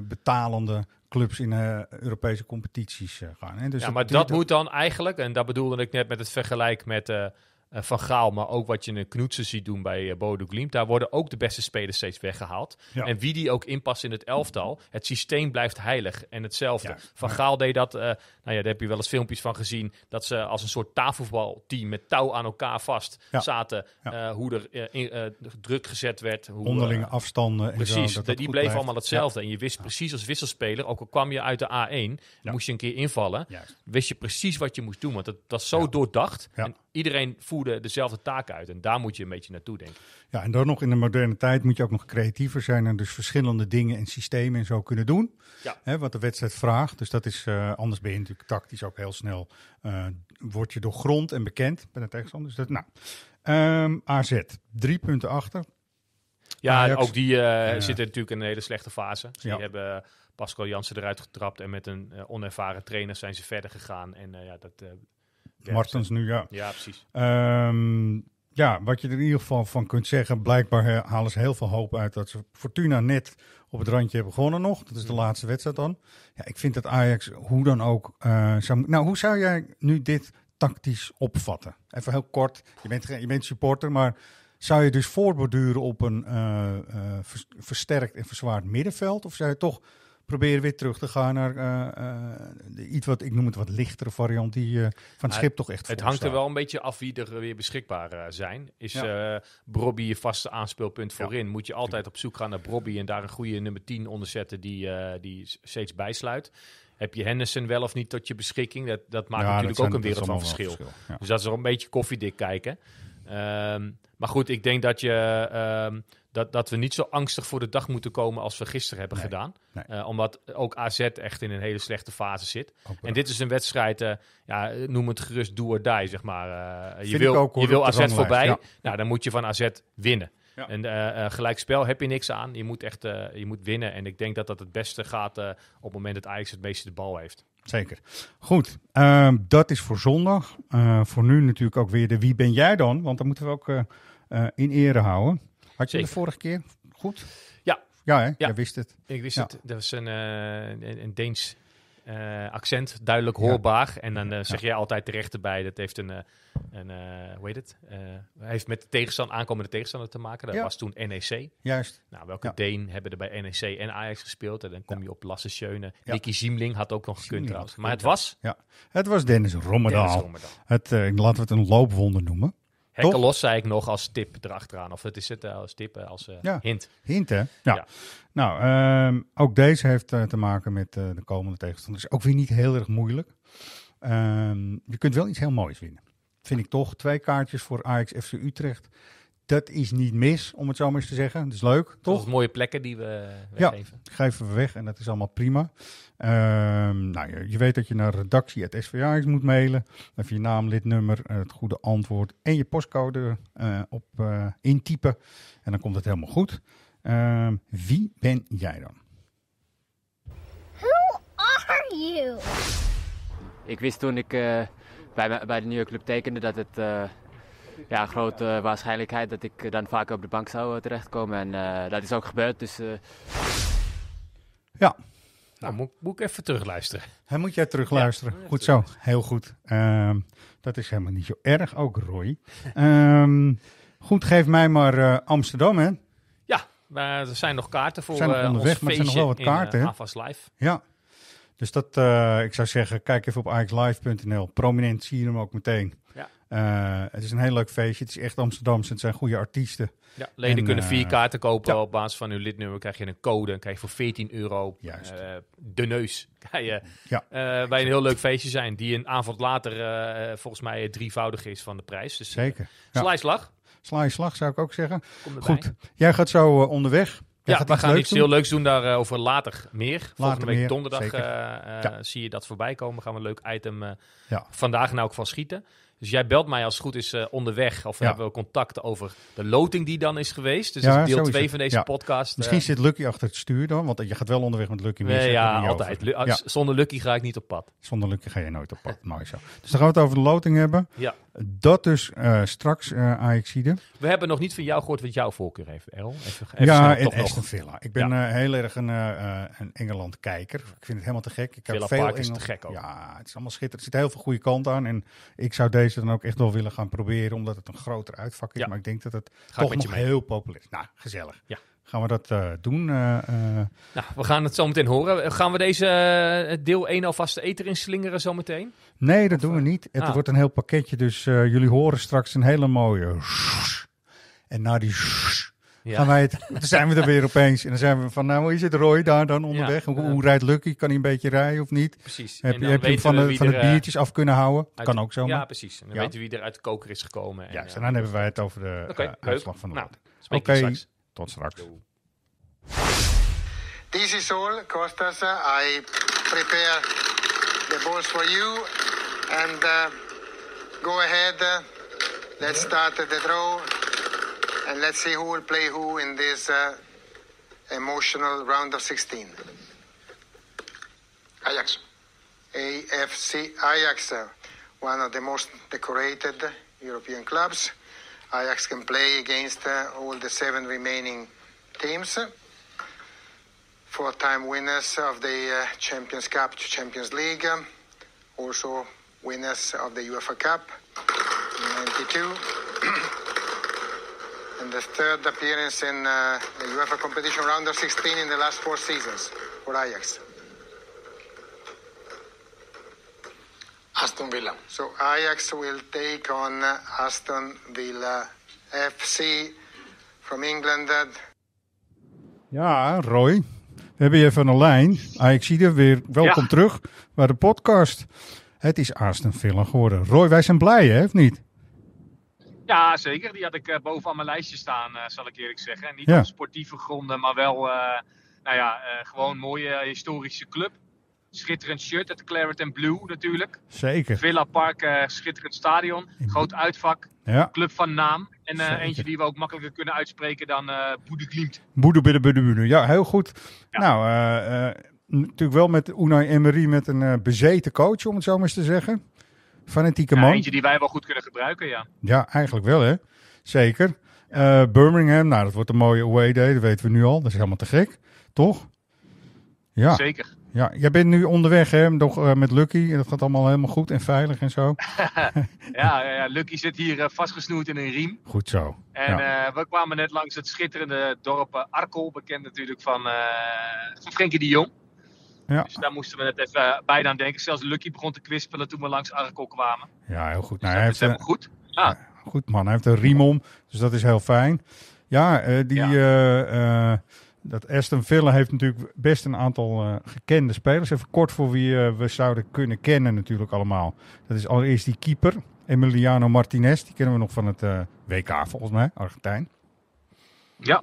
betalende clubs in Europese competities gaan. Dus ja, maar dat, moet dan eigenlijk, en dat bedoelde ik net met het vergelijk met eh, van Gaal, maar ook wat je een Knoetsen ziet doen bij eh, Bodo Glimt. Daar worden ook de beste spelers steeds weggehaald. En wie die ook inpast in het elftal, het systeem blijft heilig en hetzelfde. Van Gaal deed dat, uh, nou ja, daar heb je wel eens filmpjes van gezien, dat ze als een soort tafelvoetbalteam met touw aan elkaar vast zaten. hoe er druk gezet werd. Hoe, Onderlinge afstanden. Precies, en zo, die bleef allemaal hetzelfde. En je wist precies als wisselspeler, ook al kwam je uit de A1, moest je een keer invallen, wist je precies wat je moest doen. Want dat, was zo doordacht iedereen voerde dezelfde taak uit. En daar moet je een beetje naartoe denken. Ja, en dan nog in de moderne tijd moet je ook nog creatiever zijn. En dus verschillende dingen en systemen en zo kunnen doen. Ja. Hè, wat de wedstrijd vraagt. Dus dat is, uh, anders ben natuurlijk tactisch ook heel snel. Uh, word je doorgrond en bekend bij de tegenstander. Dus dat, nou. Ehm, AZ, drie punten achter. Ja, ook die uh, zitten natuurlijk in een hele slechte fase. Ze hebben... Pascal Jansen eruit getrapt. En met een onervaren trainer zijn ze verder gegaan. En ja, dat Martens nu, ja. Ja, precies. Ehm, ja, wat je er in ieder geval van kunt zeggen, blijkbaar halen ze heel veel hoop uit dat ze Fortuna net op het randje hebben gewonnen nog. Dat is de mm. laatste wedstrijd dan. Ja, ik vind dat Ajax hoe dan ook eh, Nou, hoe zou jij nu dit tactisch opvatten? Even heel kort, je bent, je bent supporter, maar zou je dus voorborduren op een eh, eh, versterkt en verzwaard middenveld? Of zou je toch Proberen weer terug te gaan naar uh, iets wat, ik noem het wat lichtere variant, die eh, van het schip toch echt Het hangt er wel een beetje af wie er weer beschikbaar zijn. Is ja. Brobby je vaste aanspeelpunt voorin? Moet je altijd op zoek gaan naar Brobby en daar een goede nummer 10 onderzetten die, die steeds bijsluit? Heb je Henderson wel of niet tot je beschikking? Dat, dat maakt natuurlijk ook een wereld van verschil. Dus dat is er een beetje koffiedik kijken. Ehm, maar goed, ik denk dat je ehm, dat, dat we niet zo angstig voor de dag moeten komen als we gisteren hebben gedaan. Eh, omdat ook AZ echt in een hele slechte fase zit. en dit is een wedstrijd, eh, ja, noem het gerust do or die, zeg maar. Eh, je wil, je wil AZ voorbij, nou, dan moet je van AZ winnen. En gelijkspel heb je niks aan. Je moet echt je moet winnen. En ik denk dat dat het beste gaat op het moment dat Ajax het meeste de bal heeft. Zeker. Goed, ehm, dat is voor zondag. voor nu natuurlijk ook weer de Wie ben jij dan? Want dan moeten we ook in ere houden. Had je de vorige keer goed? Ja. Ja, hè? Ja. Jij wist het. Ik wist het. Dat was een, eh, een, een Deens eh, accent duidelijk hoorbaar. En dan eh, zeg jij altijd terecht erbij. Dat heeft een, een hoe heet het? heeft met de tegenstand, aankomende tegenstander te maken. Dat was toen NEC. Juist. Nou, welke Deen hebben er bij NEC en Ajax gespeeld? En dan kom je op Lasse Schöne. Nicky Ziemling had ook nog gekund trouwens. Maar het was? Ja, het was Dennis Rommedaal. Dennis Het, laten we het een loopwonder noemen. Hekken los zei ik nog als tip erachteraan. Of het is het eh, als tip, eh, als eh, ja. hint. Hint, hè? Ja. Nou, ehm, ook deze heeft te maken met de komende tegenstanders. ook weer niet heel erg moeilijk. Ehm, je kunt wel iets heel moois winnen. Vind ik toch. Twee kaartjes voor Ajax FC Utrecht dat is niet mis, om het zo maar eens te zeggen. Dat is leuk, toch? mooie plekken die we geven. Ja, geven we weg en dat is allemaal prima. Ehm, nou, je, je, weet dat je naar redactie.svjax moet mailen. Even je naam, lidnummer, het goede antwoord en je postcode eh, op eh, intypen. En dan komt het helemaal goed. Ehm, wie ben jij dan? Who are you? Ik wist toen ik eh, bij, bij de nieuwe club tekende dat het ja, grote eh, waarschijnlijkheid dat ik eh, dan vaker op de bank zou eh, terechtkomen. En dat is ook gebeurd. Dus, Ja. Nou, moet, moet ik even terugluisteren. Hij moet jij terugluisteren. goed zo, heel goed. Ehm, dat is helemaal niet zo erg, ook Roy. Ehm, goed, geef mij maar Amsterdam, hè? Ja, maar er zijn nog kaarten voor zijn onderweg, maar er zijn nog wel wat kaarten. In, uh, Live. Ja, dus dat, ik zou zeggen, kijk even op ixlive.nl. Prominent zie je hem ook meteen. Ja. Eh, het is een heel leuk feestje. Het is echt Amsterdamse. Het zijn goede artiesten. Ja, leden kunnen vier eh, kaarten kopen. Op basis van hun lidnummer krijg je een code. En krijg je voor 14 euro eh, de neus. Kan je, bij een heel leuk feestje zijn. Die een avond later volgens mij drievoudig is van de prijs. Dus, Zeker. Ja. Slijslag. Slijslag zou ik ook zeggen. Goed, jij gaat zo onderweg. ja, we gaan iets heel leuks doen daarover later meer. Later Volgende week donderdag zie je dat voorbij komen. Gaan we een leuk item vandaag in elk geval schieten. Dus jij belt mij als het goed is eh, onderweg. Of hebben we contact over de loting die dan is geweest. Dus ja, deel 2 van deze ja. podcast. Misschien eh. zit Lucky achter het stuur dan. Want je gaat wel onderweg met Lucky mee. ja, altijd. zonder Lucky ga ik niet op pad. Zonder Lucky ga je nooit op pad. Mooi zo. Dus dan gaan we het over de loting hebben. Ja. Dat dus eh, straks, uh, We hebben nog niet van jou gehoord wat jouw voorkeur heeft, El. Even, even ja, echt Aston Villa. Ik ben eh, heel erg een, een Engeland-kijker. Ik vind het helemaal te gek. Ik Villa heb Park veel Engel... is te gek ook. Ja, het is allemaal schitterend. Er zit heel veel goede kant aan. En ik zou deze dan ook echt wel willen gaan proberen, omdat het een groter uitvak is. Maar ik denk dat het Gaat toch nog heel populair is. Nou, gezellig. Ja. Gaan we dat eh, doen? Eh, eh? Nou, we gaan het zo meteen horen. Gaan we deze deel 1 alvast eten in slingeren zo meteen? Nee, dat doen we niet. Het ah. wordt een heel pakketje, dus jullie horen straks een hele mooie... En na die... Ja. Gaan wij het, dan zijn we er weer opeens. En dan zijn we van, nou, is het Roy daar dan onderweg? Hoe, rijdt Lucky? Kan hij een beetje rijden of niet? Precies. Heb, je, hem van, de, van het biertjes af kunnen houden? Uit, kan ook zo. Ja, precies. En dan weten we wie er uit de koker is gekomen. En, ja, en dan hebben wij het over de okay, uitslag van de nou, Oké, Tot straks. This is all, Costas. I prepare the balls for you and uh, go ahead. Let's start the draw and let's see who will play who in this uh, emotional round of 16. Ajax. AFC Ajax, one of the most decorated European clubs. Ajax can play against uh, all the seven remaining teams. Four-time winners of the uh, Champions Cup, Champions League, also winners of the UEFA Cup in 92. and the third appearance in uh, the UEFA competition round of 16 in the last four seasons for Ajax. Aston Villa. So Ajax will take on Aston Villa FC from England. Ja, Roy. We hebben je van de lijn. hier weer welkom terug bij de podcast. Het is Aston Villa geworden. Roy, wij zijn blij, hè, of niet? Ja, zeker. Die had ik eh, boven bovenaan mijn lijstje staan, eh, zal ik eerlijk zeggen. Niet ja. sportieve gronden, maar wel uh, nou ja, gewoon mooie historische club. Schitterend shirt, het Claret and Blue natuurlijk. Zeker. Villa Park, eh, schitterend stadion. Groot uitvak. Ja. Club van naam. En eh, eentje die we ook makkelijker kunnen uitspreken dan uh, Boede Glimt. Boede Bidde Boede Ja, heel goed. Nou, natuurlijk wel met Unai Emery met een bezeten coach, om het zo maar eens te zeggen. Fanatieke man. eentje die wij wel goed kunnen gebruiken, ja. Ja, eigenlijk wel hè. Zeker. Birmingham, nou dat wordt een mooie away day, dat weten we nu al. Dat is helemaal te gek, toch? Ja. Zeker. Ja, jij bent nu onderweg hè, nog, eh, met Lucky. Dat gaat allemaal helemaal goed en veilig en zo. ja, ja, Lucky zit hier eh, vastgesnoerd in een riem. Goed zo. En eh, we kwamen net langs het schitterende dorp Arkel, bekend natuurlijk van, uh, Frenkie de Jong. Ja. Dus daar moesten we net even bij aan denken. Zelfs Lucky begon te kwispelen toen we langs Arkel kwamen. Ja, heel goed. Dus nou, hij heeft, helemaal goed. Ja. Goed man, hij heeft een riem om, dus dat is heel fijn. Ja, die dat Aston Villa heeft natuurlijk best een aantal eh, gekende spelers. Even kort voor wie eh, we zouden kunnen kennen natuurlijk allemaal. Dat is allereerst die keeper, Emiliano Martinez. Die kennen we nog van het eh, WK volgens mij, Argentijn. Ja.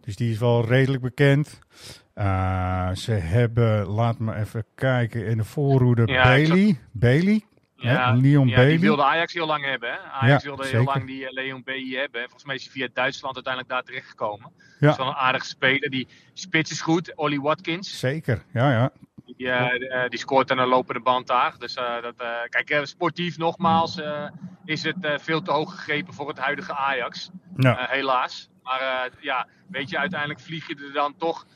Dus die is wel redelijk bekend. ze hebben, laat me even kijken, in de voorhoede Bailey. Bailey, ja, hè? Leon ja, Die wilde Ajax heel lang hebben. Hè? Ajax wilde heel lang die eh, Leon Bailey hebben. Volgens mij is hij via Duitsland uiteindelijk daar terecht Ja. Dat is wel een aardige speler. Die spits is goed, Ollie Watkins. Zeker, ja, ja. Die, uh, die scoort aan een lopende band daar. Dus dat, kijk, sportief nogmaals is het veel te hoog gegrepen voor het huidige Ajax. helaas. Maar ja, weet je, uiteindelijk vlieg je er dan toch...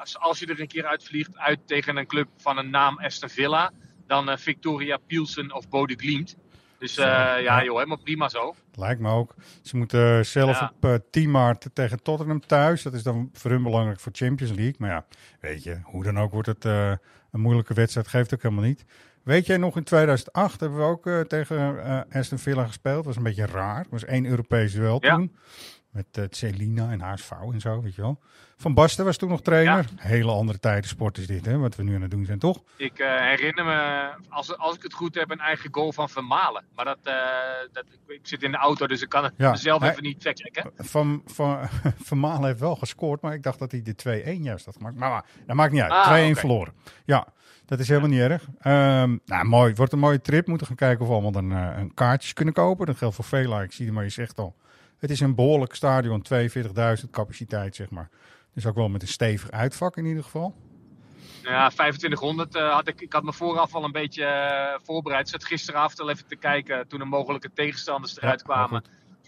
als, als je er een keer uitvliegt uit tegen een club van een naam Aston Villa dan eh, Victoria Pielsen of Bode Glimt. Dus eh, ja, joh, helemaal prima zo. Lijkt me ook. Ze moeten zelf op uh, eh, 10 maart tegen Tottenham thuis. Dat is dan voor hun belangrijk voor Champions League. Maar ja, weet je, hoe dan ook wordt het een moeilijke wedstrijd. Geeft ook helemaal niet. Weet jij nog, in 2008 hebben we ook eh, tegen uh, Aston Villa gespeeld. Dat was een beetje raar. Het was één Europees duel toen. Met eh, Celina en HSV en zo, weet je wel. Van Basten was toen nog trainer. Hele andere tijden sport is dit, hè, wat we nu aan het doen zijn, toch? Ik herinner me, als, als ik het goed heb, een eigen goal van Vermalen. Maar dat, dat, ik zit in de auto, dus ik kan het zelf even niet checken. Van, van, Vermalen heeft wel gescoord, maar ik dacht dat hij de 2-1 juist had gemaakt. Maar, dat maakt niet uit. 2-1 ah, verloren. Ja. Dat is helemaal niet erg. Um, nou, mooi. Wordt een mooie trip. Moeten gaan kijken of we allemaal dan eh, een kaartjes kunnen kopen. Dat geldt voor Vela. Ik zie het maar, je zegt al. Het is een behoorlijk stadion. 42.000 capaciteit, zeg maar. Dus ook wel met een stevig uitvak in ieder geval. Ja, 2500 eh, had ik. Ik had me vooraf al een beetje uh, voorbereid. Zat gisteravond al even te kijken toen de mogelijke tegenstanders eruit kwamen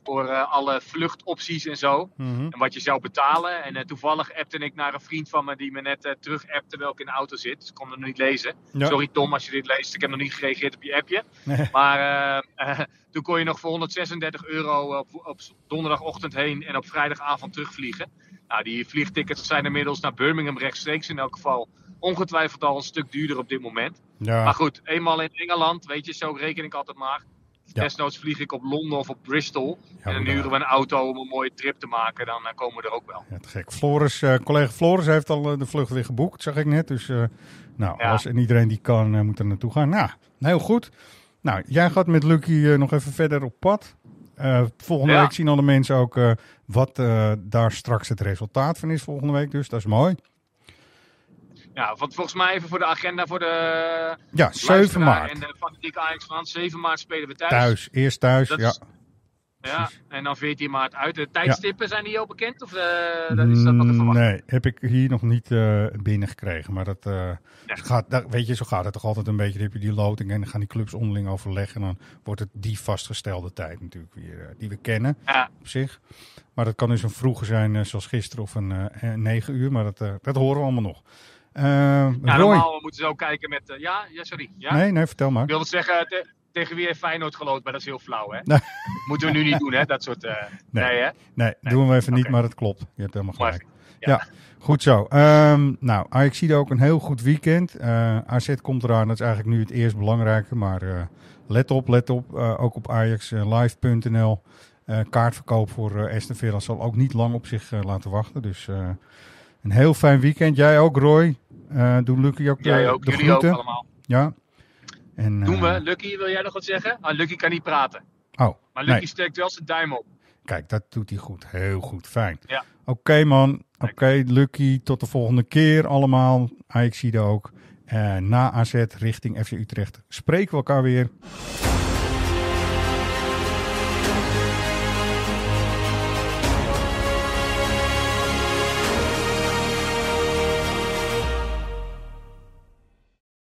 voor eh, alle vluchtopties en zo. Mhm. En wat je zou betalen. En eh, toevallig appte ik naar een vriend van me die me net uh, terug appte terwijl ik in de auto zit. Dus ik kon het nog niet lezen. Sorry Tom als je dit leest. Ik heb nog niet gereageerd op je appje. Maar toen kon je nog voor 136 euro op, op, donderdagochtend heen en op vrijdagavond terugvliegen. Nou, die vliegtickets zijn inmiddels naar Birmingham rechtstreeks in elk geval ongetwijfeld al een stuk duurder op dit moment. Maar goed, eenmaal in Engeland, weet je, zo reken ik altijd maar. Ja. Desnoods vlieg ik op Londen of op Bristol. en dan huren we een auto om een mooie trip te maken. Dan eh, komen we er ook wel. Ja, gek. Floris, eh, collega Floris heeft al eh, de vlucht weer geboekt, zag ik net. Dus nou, als en iedereen die kan, moet er naartoe gaan. Nou, heel goed. Nou, jij gaat met Lucky nog even verder op pad. volgende week zien alle mensen ook wat daar straks het resultaat van is volgende week. Dus dat is mooi. Ja, want volgens mij even voor de agenda voor de. Ja, 7 maart. En de fanatieke Ajax van 7 maart spelen we thuis. Thuis, eerst thuis, ja. ja, en dan 14 maart uit. De tijdstippen zijn die al bekend? Of eh, dat is dat nog te Nee, heb ik hier nog niet uh, binnengekregen. Maar dat, eh, gaat, dat, weet je, zo gaat het toch altijd een beetje. Dan heb je die loting en dan gaan die clubs onderling overleggen. En dan wordt het die vastgestelde tijd natuurlijk weer, die we kennen op zich. Maar dat kan dus een vroege zijn, zoals gisteren, of een 9 uur. Maar dat, dat horen we allemaal nog. Eh, ja, normaal moeten zo ook kijken met... Eh, ja, ja, sorry. Ja? Nee, nee, vertel maar. Ik wilde zeggen, tegen wie heeft Feyenoord geloot? Maar dat is heel flauw, hè? Moeten we nu niet doen, hè? Dat soort... Eh, nee. Nee, hè? nee, doen we even niet, maar het klopt. Je hebt helemaal gelijk. Ja. goed zo. Ehm, nou, Ajax ziet ook een heel goed weekend. AZ komt eraan, dat is eigenlijk nu het eerst belangrijke. Maar let op, let op. ook op ajaxlive.nl. kaartverkoop voor Aston Villa zal ook niet lang op zich laten wachten. Dus een heel fijn weekend. Jij ook, Roy. Eh, doen Lucky ook jij eh, ook, de jullie ook allemaal. Ja. En, doen we. Eh, Lucky, wil jij nog wat zeggen? Ah, Lucky kan niet praten. Oh, maar Lucky steekt wel zijn duim op. Kijk, dat doet hij goed. Heel goed. Fijn. Ja. Oké man. Oké, Lucky. Tot de volgende keer allemaal. je ook. na AZ richting FC Utrecht spreken we elkaar weer.